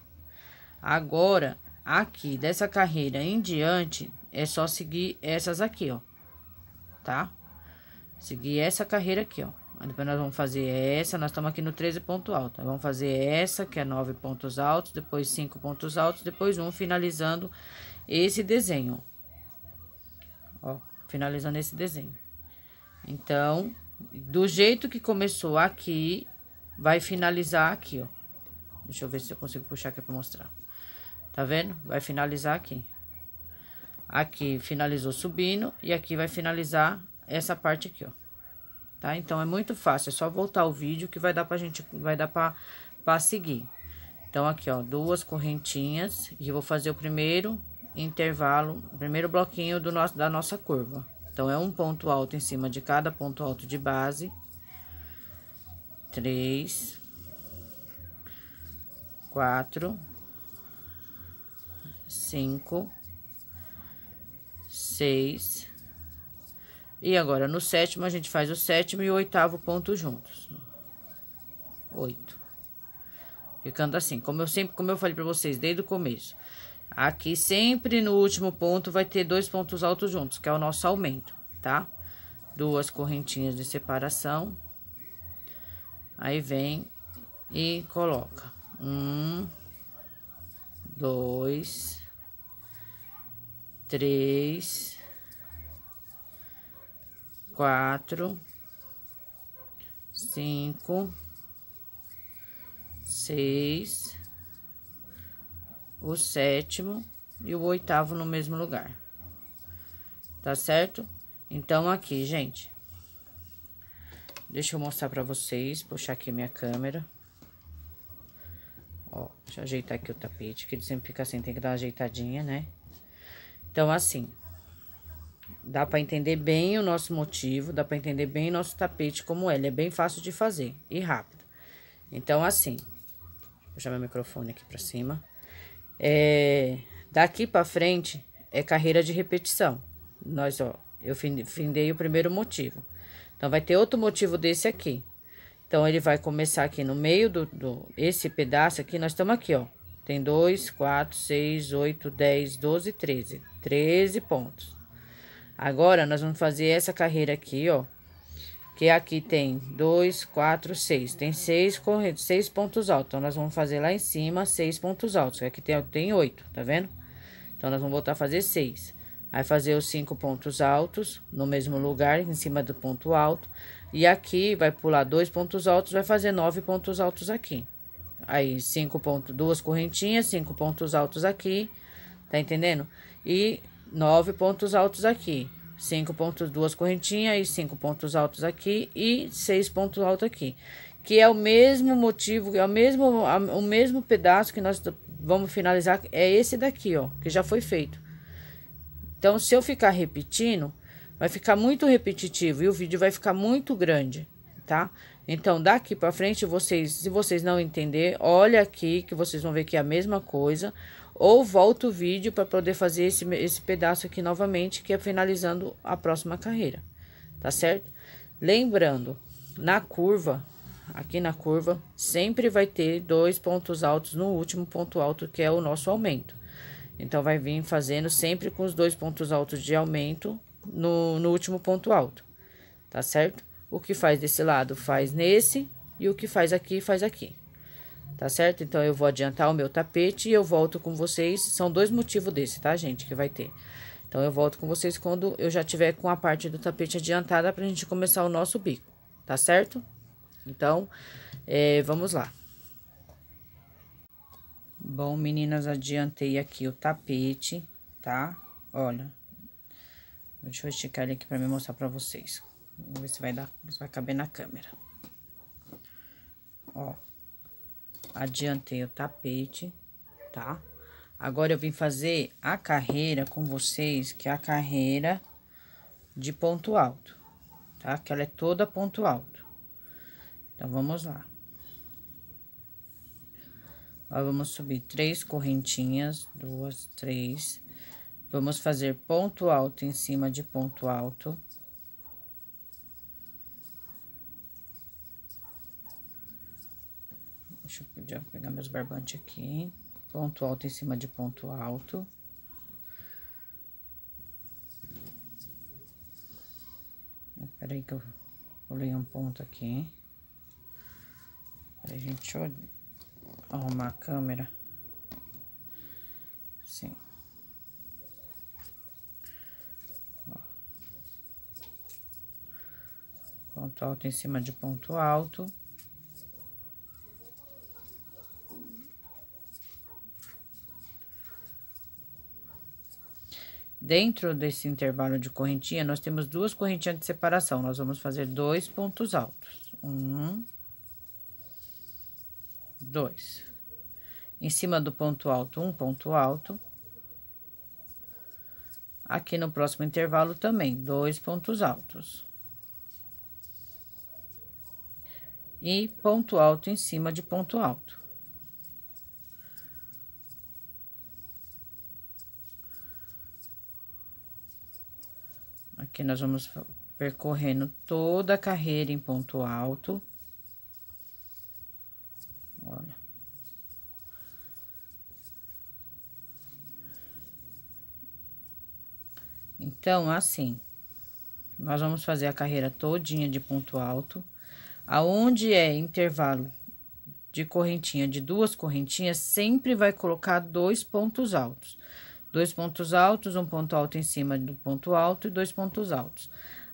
Agora, aqui dessa carreira em diante, é só seguir essas aqui, ó. Tá? Seguir essa carreira aqui, ó. depois nós vamos fazer essa, nós estamos aqui no 13 ponto alto. Vamos fazer essa, que é 9 pontos altos, depois 5 pontos altos, depois um, finalizando esse desenho. Ó, finalizando esse desenho. Então, do jeito que começou aqui, vai finalizar aqui, ó. Deixa eu ver se eu consigo puxar aqui para mostrar. Tá vendo? Vai finalizar aqui. Aqui finalizou subindo e aqui vai finalizar essa parte aqui, ó. Tá? Então é muito fácil, é só voltar o vídeo que vai dar pra gente, vai dar pra, pra seguir. Então aqui, ó, duas correntinhas e vou fazer o primeiro intervalo, primeiro bloquinho do nosso, da nossa curva. Então, é um ponto alto em cima de cada ponto alto de base. Três. Quatro. Cinco. Seis. E agora, no sétimo, a gente faz o sétimo e o oitavo ponto juntos. Oito. Ficando assim, como eu sempre, como eu falei para vocês desde o começo. Aqui sempre no último ponto vai ter dois pontos altos juntos, que é o nosso aumento, tá? Duas correntinhas de separação. Aí vem e coloca. Um, dois, três, quatro, cinco, seis, o sétimo e o oitavo no mesmo lugar. Tá certo? Então, aqui, gente. Deixa eu mostrar pra vocês, puxar aqui minha câmera. Ó, deixa eu ajeitar aqui o tapete, que ele sempre fica assim, tem que dar uma ajeitadinha, né? Então, assim, dá para entender bem o nosso motivo, dá para entender bem o nosso tapete como é. Ele é bem fácil de fazer e rápido. Então, assim, vou puxar meu microfone aqui para cima. É, daqui para frente é carreira de repetição. Nós, ó, eu findei o primeiro motivo. Então, vai ter outro motivo desse aqui. Então, ele vai começar aqui no meio do, do esse pedaço aqui, nós estamos aqui, ó. Tem 2, 4, 6, 8, 10, 12, 13. 13 pontos. Agora, nós vamos fazer essa carreira aqui, ó que aqui tem 2, 4, 6. Tem 6 correntes, seis pontos altos. Então, nós vamos fazer lá em cima 6 pontos altos. Aqui tem, tem 8, tá vendo? Então, nós vamos voltar a fazer 6. Aí, fazer os 5 pontos altos no mesmo lugar, em cima do ponto alto. E aqui, vai pular 2 pontos altos, vai fazer 9 pontos altos aqui. Aí, 5 pontos, duas correntinhas, 5 pontos altos aqui, tá entendendo? E 9 pontos altos aqui. 5 pontos, duas correntinhas e cinco pontos altos aqui e seis pontos altos aqui. Que é o mesmo motivo, é o mesmo, o mesmo pedaço que nós vamos finalizar, é esse daqui, ó, que já foi feito. Então, se eu ficar repetindo, vai ficar muito repetitivo e o vídeo vai ficar muito grande, tá? Então, daqui para frente, vocês, se vocês não entender, olha aqui que vocês vão ver que é a mesma coisa ou volto o vídeo para poder fazer esse, esse pedaço aqui novamente, que é finalizando a próxima carreira, tá certo? Lembrando, na curva, aqui na curva, sempre vai ter dois pontos altos no último ponto alto, que é o nosso aumento. Então, vai vir fazendo sempre com os dois pontos altos de aumento no, no último ponto alto, tá certo? O que faz desse lado faz nesse, e o que faz aqui faz aqui tá certo? Então, eu vou adiantar o meu tapete e eu volto com vocês. São dois motivos desse, tá, gente, que vai ter. Então, eu volto com vocês quando eu já tiver com a parte do tapete adiantada pra gente começar o nosso bico, tá certo? Então, é, vamos lá. Bom, meninas, adiantei aqui o tapete, tá? Olha, deixa eu esticar ele aqui pra me mostrar pra vocês. Vamos ver se vai dar, se vai caber na câmera. Ó adiantei o tapete, tá? Agora eu vim fazer a carreira com vocês, que é a carreira de ponto alto, tá? Que ela é toda ponto alto. Então, vamos lá. Nós vamos subir três correntinhas, duas, três. Vamos fazer ponto alto em cima de ponto alto. Deixa pegar meus barbantes aqui. Ponto alto em cima de ponto alto. Ah, peraí que eu pulei um ponto aqui. Peraí, gente, deixa eu arrumar a câmera. Sim. Ponto alto em cima de ponto alto. Dentro desse intervalo de correntinha, nós temos duas correntinhas de separação. Nós vamos fazer dois pontos altos. Um, dois. Em cima do ponto alto, um ponto alto. Aqui no próximo intervalo também, dois pontos altos. E ponto alto em cima de ponto alto. Aqui nós vamos percorrendo toda a carreira em ponto alto. Olha. Então, assim, nós vamos fazer a carreira todinha de ponto alto. Aonde é intervalo de correntinha, de duas correntinhas, sempre vai colocar dois pontos altos dois pontos altos, um ponto alto em cima do ponto alto e dois pontos altos.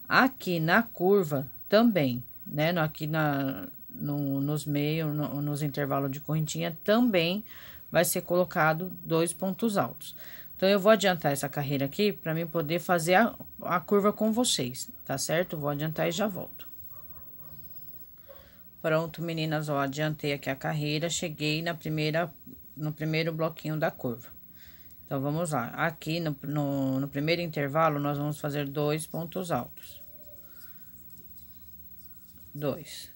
Aqui na curva também, né? Aqui na, no, nos meios, no, nos intervalos de correntinha também vai ser colocado dois pontos altos. Então, eu vou adiantar essa carreira aqui para mim poder fazer a, a curva com vocês, tá certo? Vou adiantar e já volto. Pronto, meninas, ó, adiantei aqui a carreira, cheguei na primeira, no primeiro bloquinho da curva. Então, vamos lá. Aqui no, no, no primeiro intervalo, nós vamos fazer dois pontos altos. Dois.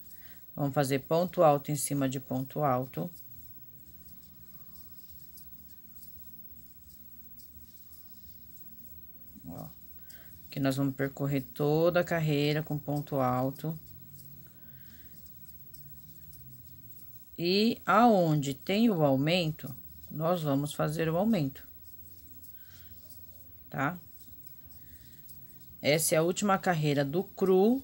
Vamos fazer ponto alto em cima de ponto alto. Ó. Aqui nós vamos percorrer toda a carreira com ponto alto. E aonde tem o aumento, nós vamos fazer o aumento tá? Essa é a última carreira do cru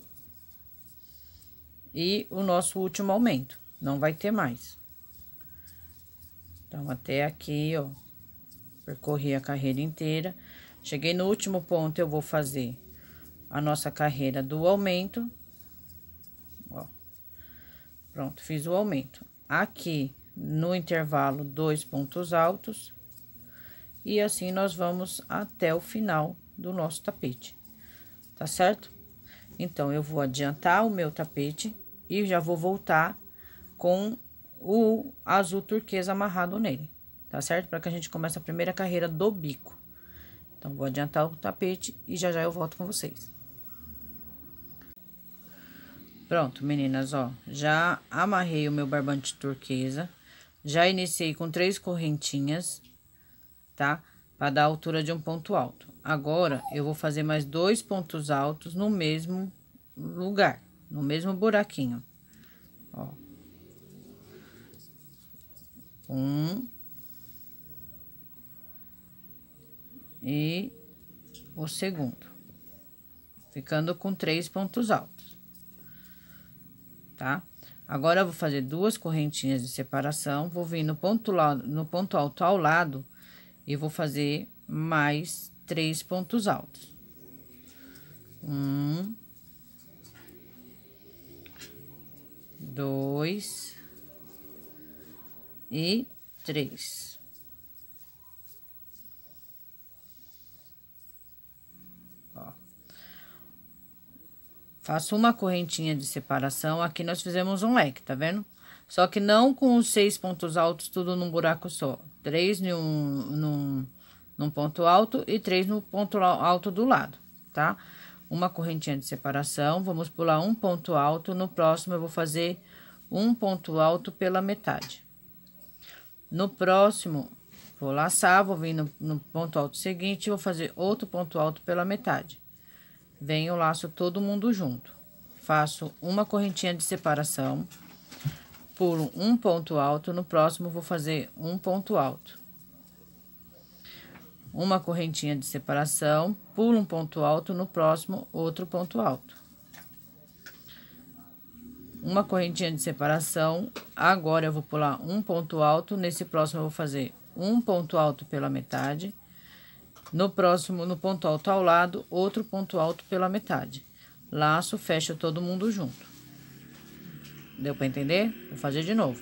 e o nosso último aumento, não vai ter mais. Então, até aqui, ó, percorri a carreira inteira. Cheguei no último ponto, eu vou fazer a nossa carreira do aumento. Ó, pronto, fiz o aumento. Aqui, no intervalo, dois pontos altos e assim nós vamos até o final do nosso tapete, tá certo? Então, eu vou adiantar o meu tapete e já vou voltar com o azul turquesa amarrado nele, tá certo? Para que a gente comece a primeira carreira do bico. Então, vou adiantar o tapete e já já eu volto com vocês. Pronto, meninas, ó, já amarrei o meu barbante turquesa, já iniciei com três correntinhas, tá? Para dar a altura de um ponto alto. Agora, eu vou fazer mais dois pontos altos no mesmo lugar, no mesmo buraquinho. Ó. Um. E o segundo. Ficando com três pontos altos. Tá? Agora, eu vou fazer duas correntinhas de separação. Vou vir no ponto, no ponto alto ao lado e vou fazer mais três pontos altos. Um, dois e três. Faço uma correntinha de separação, aqui nós fizemos um leque, tá vendo? Só que não com os seis pontos altos, tudo num buraco só três num, num, num ponto alto e três no ponto alto do lado, tá? Uma correntinha de separação, vamos pular um ponto alto, no próximo eu vou fazer um ponto alto pela metade. No próximo, vou laçar, vou vir no, no ponto alto seguinte, vou fazer outro ponto alto pela metade. Venho, laço todo mundo junto. Faço uma correntinha de separação pulo um ponto alto, no próximo vou fazer um ponto alto. Uma correntinha de separação, pulo um ponto alto, no próximo outro ponto alto. Uma correntinha de separação, agora eu vou pular um ponto alto, nesse próximo eu vou fazer um ponto alto pela metade. No próximo, no ponto alto ao lado, outro ponto alto pela metade. Laço, fecha todo mundo junto. Deu para entender? Vou fazer de novo.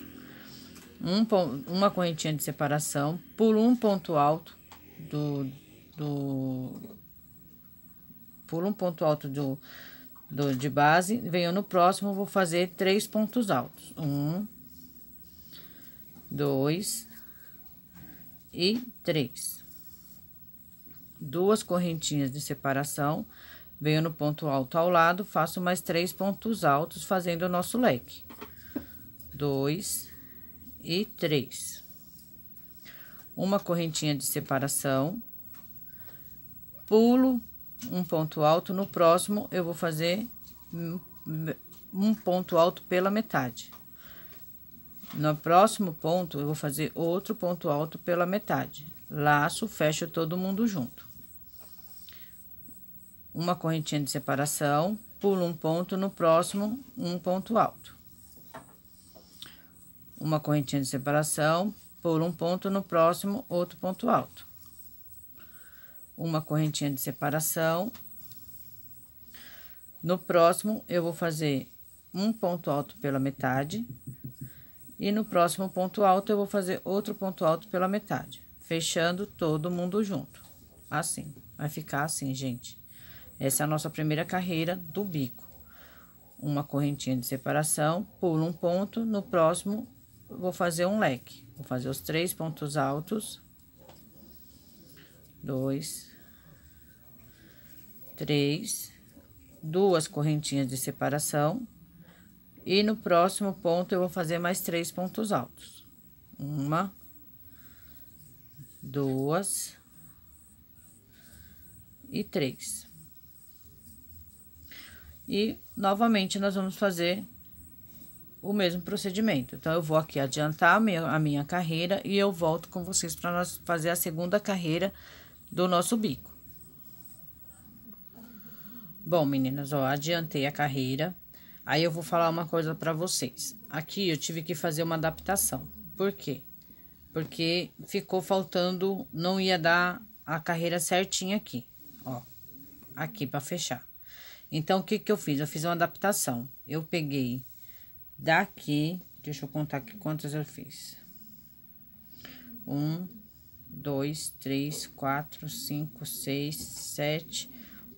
Um, uma correntinha de separação, pulo um ponto alto do, do pulo um ponto alto do, do de base, venho no próximo, vou fazer três pontos altos. Um, dois e três. Duas correntinhas de separação Venho no ponto alto ao lado, faço mais três pontos altos fazendo o nosso leque. Dois e três. Uma correntinha de separação. Pulo um ponto alto, no próximo eu vou fazer um ponto alto pela metade. No próximo ponto, eu vou fazer outro ponto alto pela metade. Laço, fecho todo mundo junto uma correntinha de separação, pulo um ponto, no próximo, um ponto alto. Uma correntinha de separação, pulo um ponto, no próximo, outro ponto alto. Uma correntinha de separação. No próximo, eu vou fazer um ponto alto pela metade. E no próximo ponto alto, eu vou fazer outro ponto alto pela metade. Fechando todo mundo junto. Assim. Vai ficar assim, gente. Essa é a nossa primeira carreira do bico. Uma correntinha de separação, pulo um ponto, no próximo vou fazer um leque. Vou fazer os três pontos altos. Dois. Três. Duas correntinhas de separação. E no próximo ponto, eu vou fazer mais três pontos altos. Uma. Duas. E três. E novamente nós vamos fazer o mesmo procedimento. Então, eu vou aqui adiantar a minha, carreira e eu volto com vocês para nós fazer a segunda carreira do nosso bico. Bom, meninas, ó, adiantei a carreira. Aí, eu vou falar uma coisa para vocês. Aqui, eu tive que fazer uma adaptação. Por quê? Porque ficou faltando, não ia dar a carreira certinha aqui, ó. Aqui, para fechar. Então, o que, que eu fiz? Eu fiz uma adaptação. Eu peguei daqui, deixa eu contar aqui quantas eu fiz. Um, dois, três, quatro, cinco, seis, sete,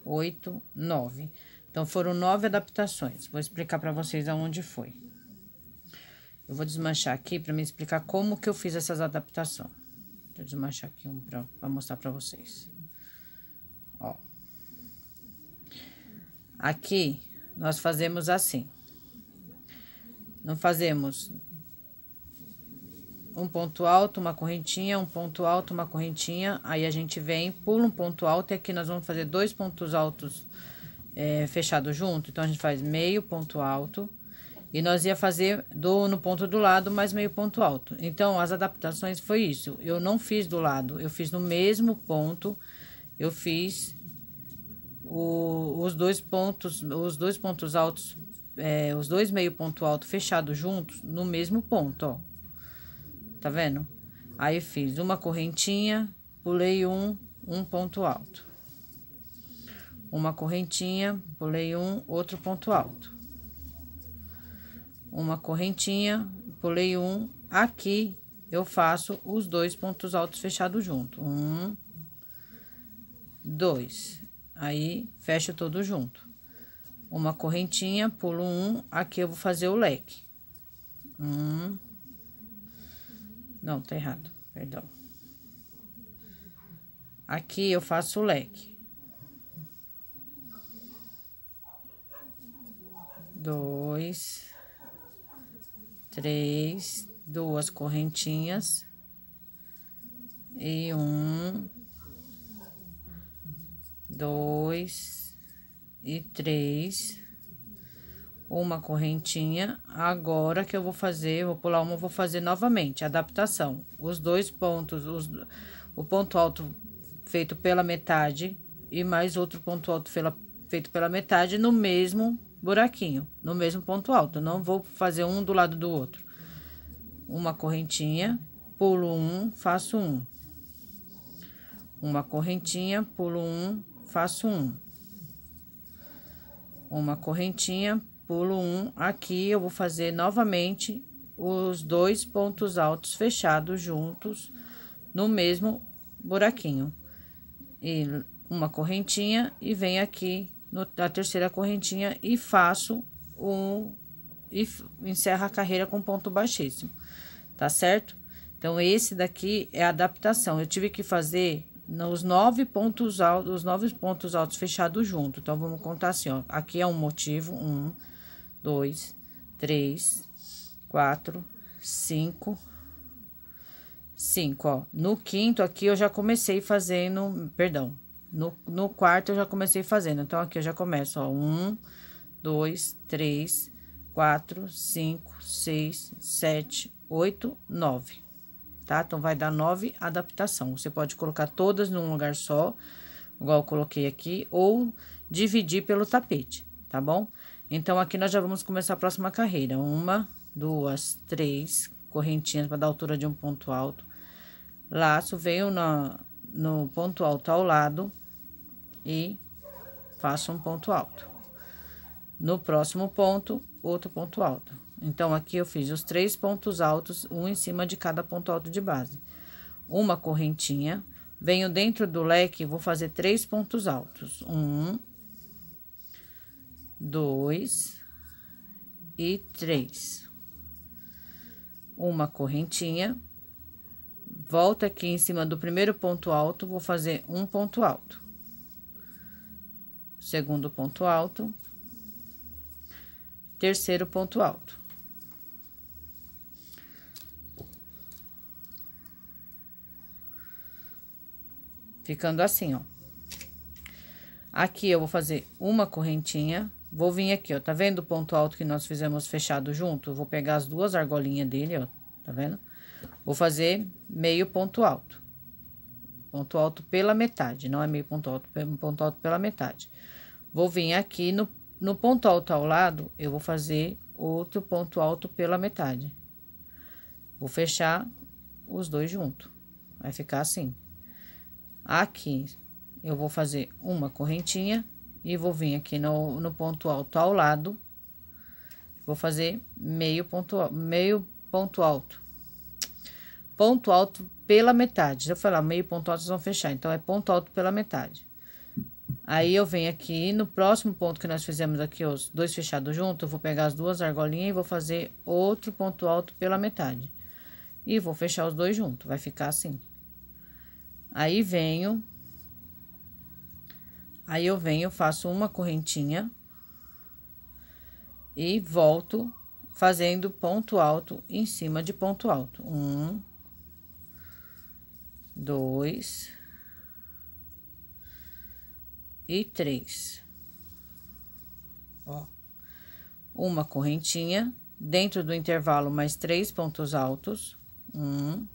oito, nove. Então, foram nove adaptações. Vou explicar para vocês aonde foi. Eu vou desmanchar aqui para me explicar como que eu fiz essas adaptações. Vou desmanchar aqui um para mostrar para vocês. Aqui nós fazemos assim. Não fazemos um ponto alto, uma correntinha, um ponto alto, uma correntinha. Aí a gente vem, pula um ponto alto e aqui nós vamos fazer dois pontos altos é, fechados junto. Então, a gente faz meio ponto alto e nós ia fazer do no ponto do lado mais meio ponto alto. Então, as adaptações foi isso. Eu não fiz do lado, eu fiz no mesmo ponto, eu fiz o, os dois pontos, os dois pontos altos, é, os dois meio ponto alto fechados juntos no mesmo ponto, ó. Tá vendo? Aí fiz uma correntinha, pulei um, um ponto alto. Uma correntinha, pulei um, outro ponto alto. Uma correntinha, pulei um. Aqui eu faço os dois pontos altos fechados junto. Um, dois Aí, fecho todo junto. Uma correntinha, pulo um, aqui eu vou fazer o leque. Um. Não, tá errado, perdão. Aqui eu faço o leque. Dois. Três. Duas correntinhas. E um, dois e três, uma correntinha. Agora que eu vou fazer, vou pular uma, vou fazer novamente adaptação. Os dois pontos, os, o ponto alto feito pela metade e mais outro ponto alto pela, feito pela metade no mesmo buraquinho, no mesmo ponto alto. Não vou fazer um do lado do outro. Uma correntinha, pulo um, faço um. Uma correntinha, pulo um, faço um. Uma correntinha, pulo um. Aqui eu vou fazer novamente os dois pontos altos fechados juntos no mesmo buraquinho. E uma correntinha e venho aqui no, na terceira correntinha e faço um e encerra a carreira com ponto baixíssimo, tá certo? Então, esse daqui é a adaptação. Eu tive que fazer nos nove pontos altos, os nove pontos altos fechados junto. Então, vamos contar assim, ó. Aqui é um motivo, um, dois, três, quatro, cinco, cinco, ó. No quinto aqui, eu já comecei fazendo, perdão, no, no quarto eu já comecei fazendo. Então, aqui eu já começo, ó, um, dois, três, quatro, cinco, seis, sete, oito, nove tá? Então, vai dar nove adaptação. Você pode colocar todas num lugar só, igual eu coloquei aqui, ou dividir pelo tapete, tá bom? Então, aqui nós já vamos começar a próxima carreira. Uma, duas, três correntinhas para dar altura de um ponto alto. Laço, venho na, no ponto alto ao lado e faço um ponto alto. No próximo ponto, outro ponto alto. Então, aqui eu fiz os três pontos altos, um em cima de cada ponto alto de base. Uma correntinha, venho dentro do leque, vou fazer três pontos altos. Um, dois e três. Uma correntinha, volta aqui em cima do primeiro ponto alto, vou fazer um ponto alto. Segundo ponto alto, terceiro ponto alto. Ficando assim, ó. Aqui eu vou fazer uma correntinha. Vou vir aqui, ó. Tá vendo o ponto alto que nós fizemos fechado junto? Eu vou pegar as duas argolinhas dele, ó. Tá vendo? Vou fazer meio ponto alto. Ponto alto pela metade, não é meio ponto alto, é um ponto alto pela metade. Vou vir aqui no, no ponto alto ao lado, eu vou fazer outro ponto alto pela metade. Vou fechar os dois junto. Vai ficar assim. Aqui eu vou fazer uma correntinha e vou vir aqui no, no ponto alto ao lado. Vou fazer meio ponto, meio ponto alto. Ponto alto pela metade. eu falar meio ponto alto, vocês vão fechar. Então, é ponto alto pela metade. Aí, eu venho aqui no próximo ponto que nós fizemos aqui, os dois fechados juntos, eu vou pegar as duas argolinhas e vou fazer outro ponto alto pela metade. E vou fechar os dois juntos, vai ficar assim. Aí venho, aí eu venho, faço uma correntinha e volto fazendo ponto alto em cima de ponto alto. Um, dois e três. Ó, uma correntinha dentro do intervalo mais três pontos altos. Um,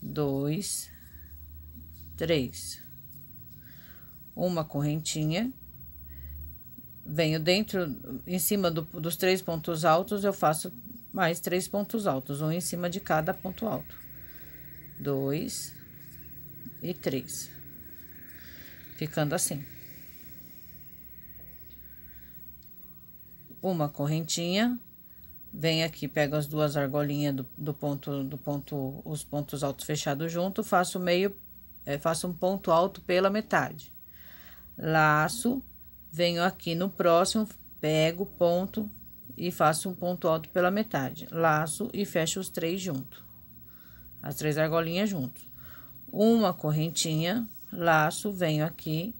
dois três. Uma correntinha. Venho dentro, em cima do, dos três pontos altos, eu faço mais três pontos altos, um em cima de cada ponto alto. Dois e três. Ficando assim. Uma correntinha, vem aqui, pego as duas argolinhas do, do, ponto, do ponto, os pontos altos fechados junto, faço meio é, faço um ponto alto pela metade. Laço, venho aqui no próximo, pego o ponto e faço um ponto alto pela metade. Laço e fecho os três juntos, as três argolinhas juntos. Uma correntinha, laço, venho aqui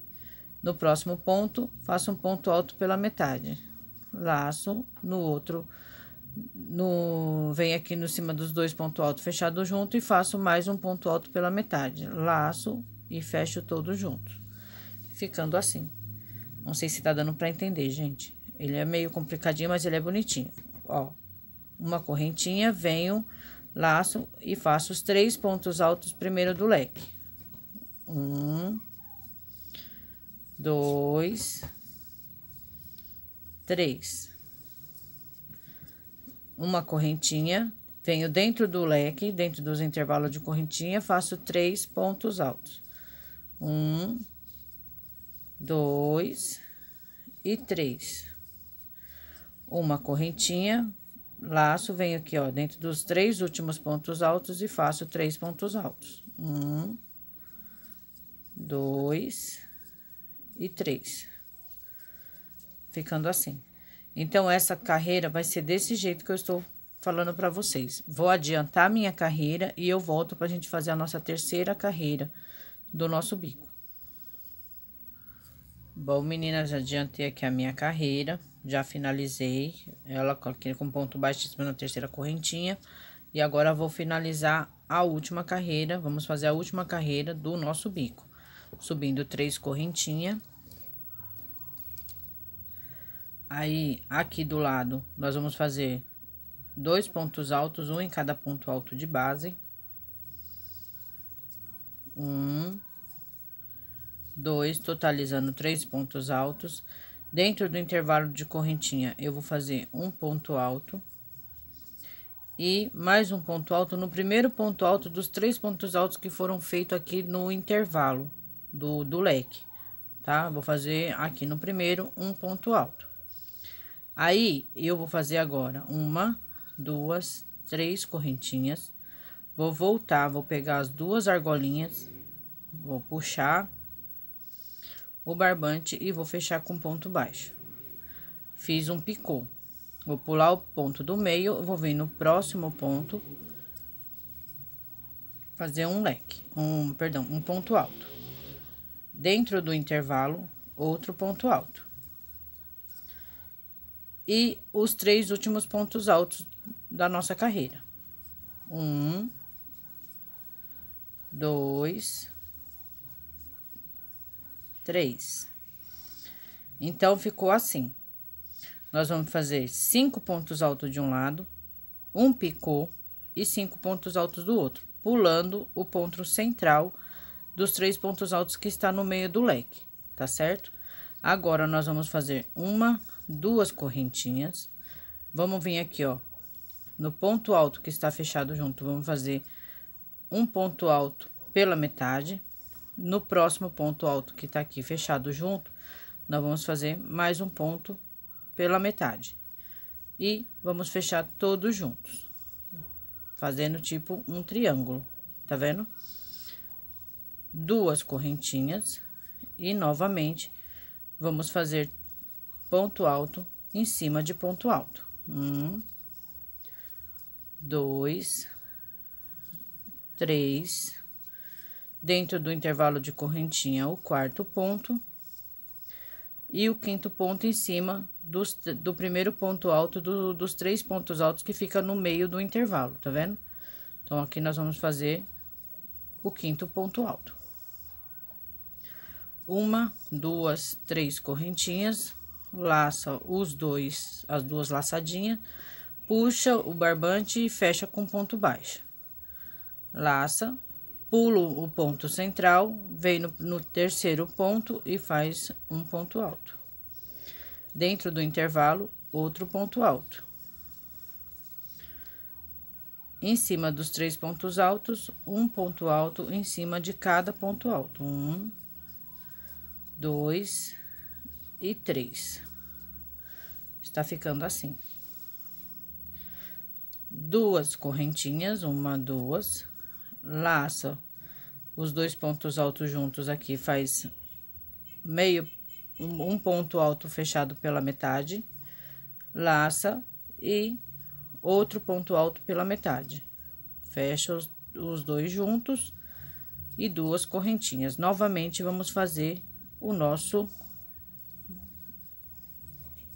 no próximo ponto, faço um ponto alto pela metade. Laço no outro ponto no, venho aqui no cima dos dois ponto alto fechados junto e faço mais um ponto alto pela metade, laço e fecho todo junto, ficando assim. Não sei se tá dando para entender, gente. Ele é meio complicadinho, mas ele é bonitinho. Ó, uma correntinha, venho, laço e faço os três pontos altos primeiro do leque. Um, dois, três uma correntinha, venho dentro do leque, dentro dos intervalos de correntinha, faço três pontos altos. Um, dois e três. Uma correntinha, laço, venho aqui, ó, dentro dos três últimos pontos altos e faço três pontos altos. Um, dois e três. Ficando assim. Então, essa carreira vai ser desse jeito que eu estou falando para vocês. Vou adiantar minha carreira e eu volto para a gente fazer a nossa terceira carreira do nosso bico. Bom, meninas, já adiantei aqui a minha carreira, já finalizei ela aqui com ponto baixíssimo na terceira correntinha. E agora vou finalizar a última carreira, vamos fazer a última carreira do nosso bico. Subindo três correntinhas Aí, aqui do lado, nós vamos fazer dois pontos altos, um em cada ponto alto de base. Um, dois, totalizando três pontos altos. Dentro do intervalo de correntinha, eu vou fazer um ponto alto. E mais um ponto alto no primeiro ponto alto dos três pontos altos que foram feitos aqui no intervalo do, do leque, tá? Vou fazer aqui no primeiro um ponto alto. Aí, eu vou fazer agora uma, duas, três correntinhas. Vou voltar, vou pegar as duas argolinhas, vou puxar o barbante e vou fechar com ponto baixo. Fiz um picô. Vou pular o ponto do meio, vou vir no próximo ponto, fazer um leque, um, perdão, um ponto alto. Dentro do intervalo, outro ponto alto e os três últimos pontos altos da nossa carreira. Um, dois, três. Então, ficou assim. Nós vamos fazer cinco pontos altos de um lado, um picô e cinco pontos altos do outro, pulando o ponto central dos três pontos altos que está no meio do leque, tá certo? Agora, nós vamos fazer uma duas correntinhas. Vamos vir aqui, ó, no ponto alto que está fechado junto, vamos fazer um ponto alto pela metade. No próximo ponto alto que está aqui fechado junto, nós vamos fazer mais um ponto pela metade. E vamos fechar todos juntos, fazendo tipo um triângulo, tá vendo? Duas correntinhas e novamente vamos fazer ponto alto em cima de ponto alto. Um, dois, três. Dentro do intervalo de correntinha, o quarto ponto. E o quinto ponto em cima dos, do primeiro ponto alto, do, dos três pontos altos que fica no meio do intervalo, tá vendo? Então, aqui nós vamos fazer o quinto ponto alto. Uma, duas, três correntinhas laça os dois, as duas laçadinhas, puxa o barbante e fecha com ponto baixo. Laça, pulo o ponto central, vem no, no terceiro ponto e faz um ponto alto. Dentro do intervalo, outro ponto alto. Em cima dos três pontos altos, um ponto alto em cima de cada ponto alto. Um, dois, e três. Está ficando assim. Duas correntinhas, uma, duas, laça os dois pontos altos juntos aqui, faz meio, um ponto alto fechado pela metade, laça e outro ponto alto pela metade. Fecha os, os dois juntos e duas correntinhas. Novamente, vamos fazer o nosso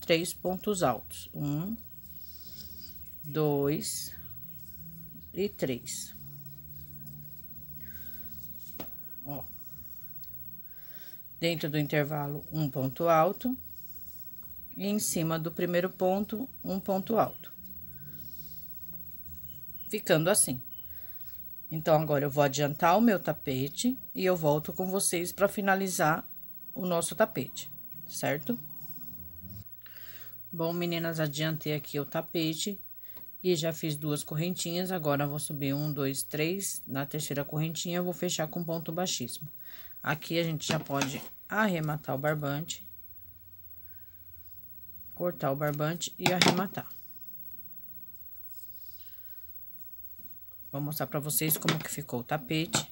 três pontos altos. Um, dois e três. Ó. Dentro do intervalo, um ponto alto. E em cima do primeiro ponto, um ponto alto. Ficando assim. Então, agora eu vou adiantar o meu tapete e eu volto com vocês para finalizar o nosso tapete, certo? Bom, meninas, adiantei aqui o tapete e já fiz duas correntinhas. Agora, vou subir um, dois, três. Na terceira correntinha, vou fechar com ponto baixíssimo. Aqui, a gente já pode arrematar o barbante, cortar o barbante e arrematar. Vou mostrar pra vocês como que ficou o tapete,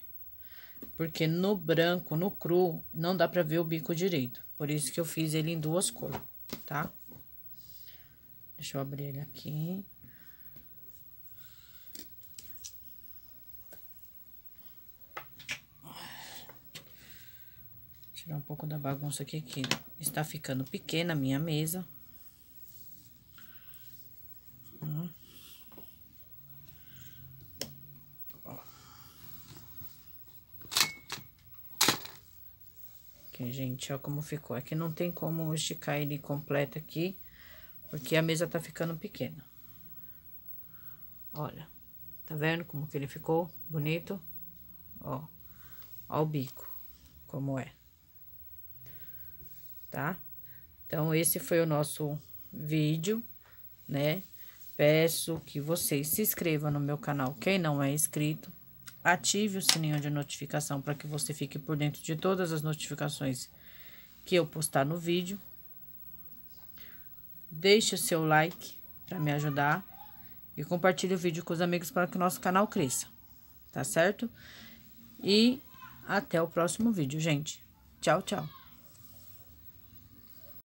porque no branco, no cru, não dá pra ver o bico direito. Por isso que eu fiz ele em duas cores, tá? Tá? Deixa eu abrir ele aqui. Tirar um pouco da bagunça aqui, que está ficando pequena a minha mesa. gente, ó como ficou. Aqui é não tem como esticar ele completo aqui, porque a mesa tá ficando pequena. Olha, tá vendo como que ele ficou bonito? Ó, ó o bico, como é. Tá? Então, esse foi o nosso vídeo, né? Peço que vocês se inscrevam no meu canal, quem não é inscrito. Ative o sininho de notificação para que você fique por dentro de todas as notificações que eu postar no vídeo. Deixe o seu like para me ajudar e compartilhe o vídeo com os amigos para que o nosso canal cresça, tá certo? E até o próximo vídeo, gente. Tchau, tchau.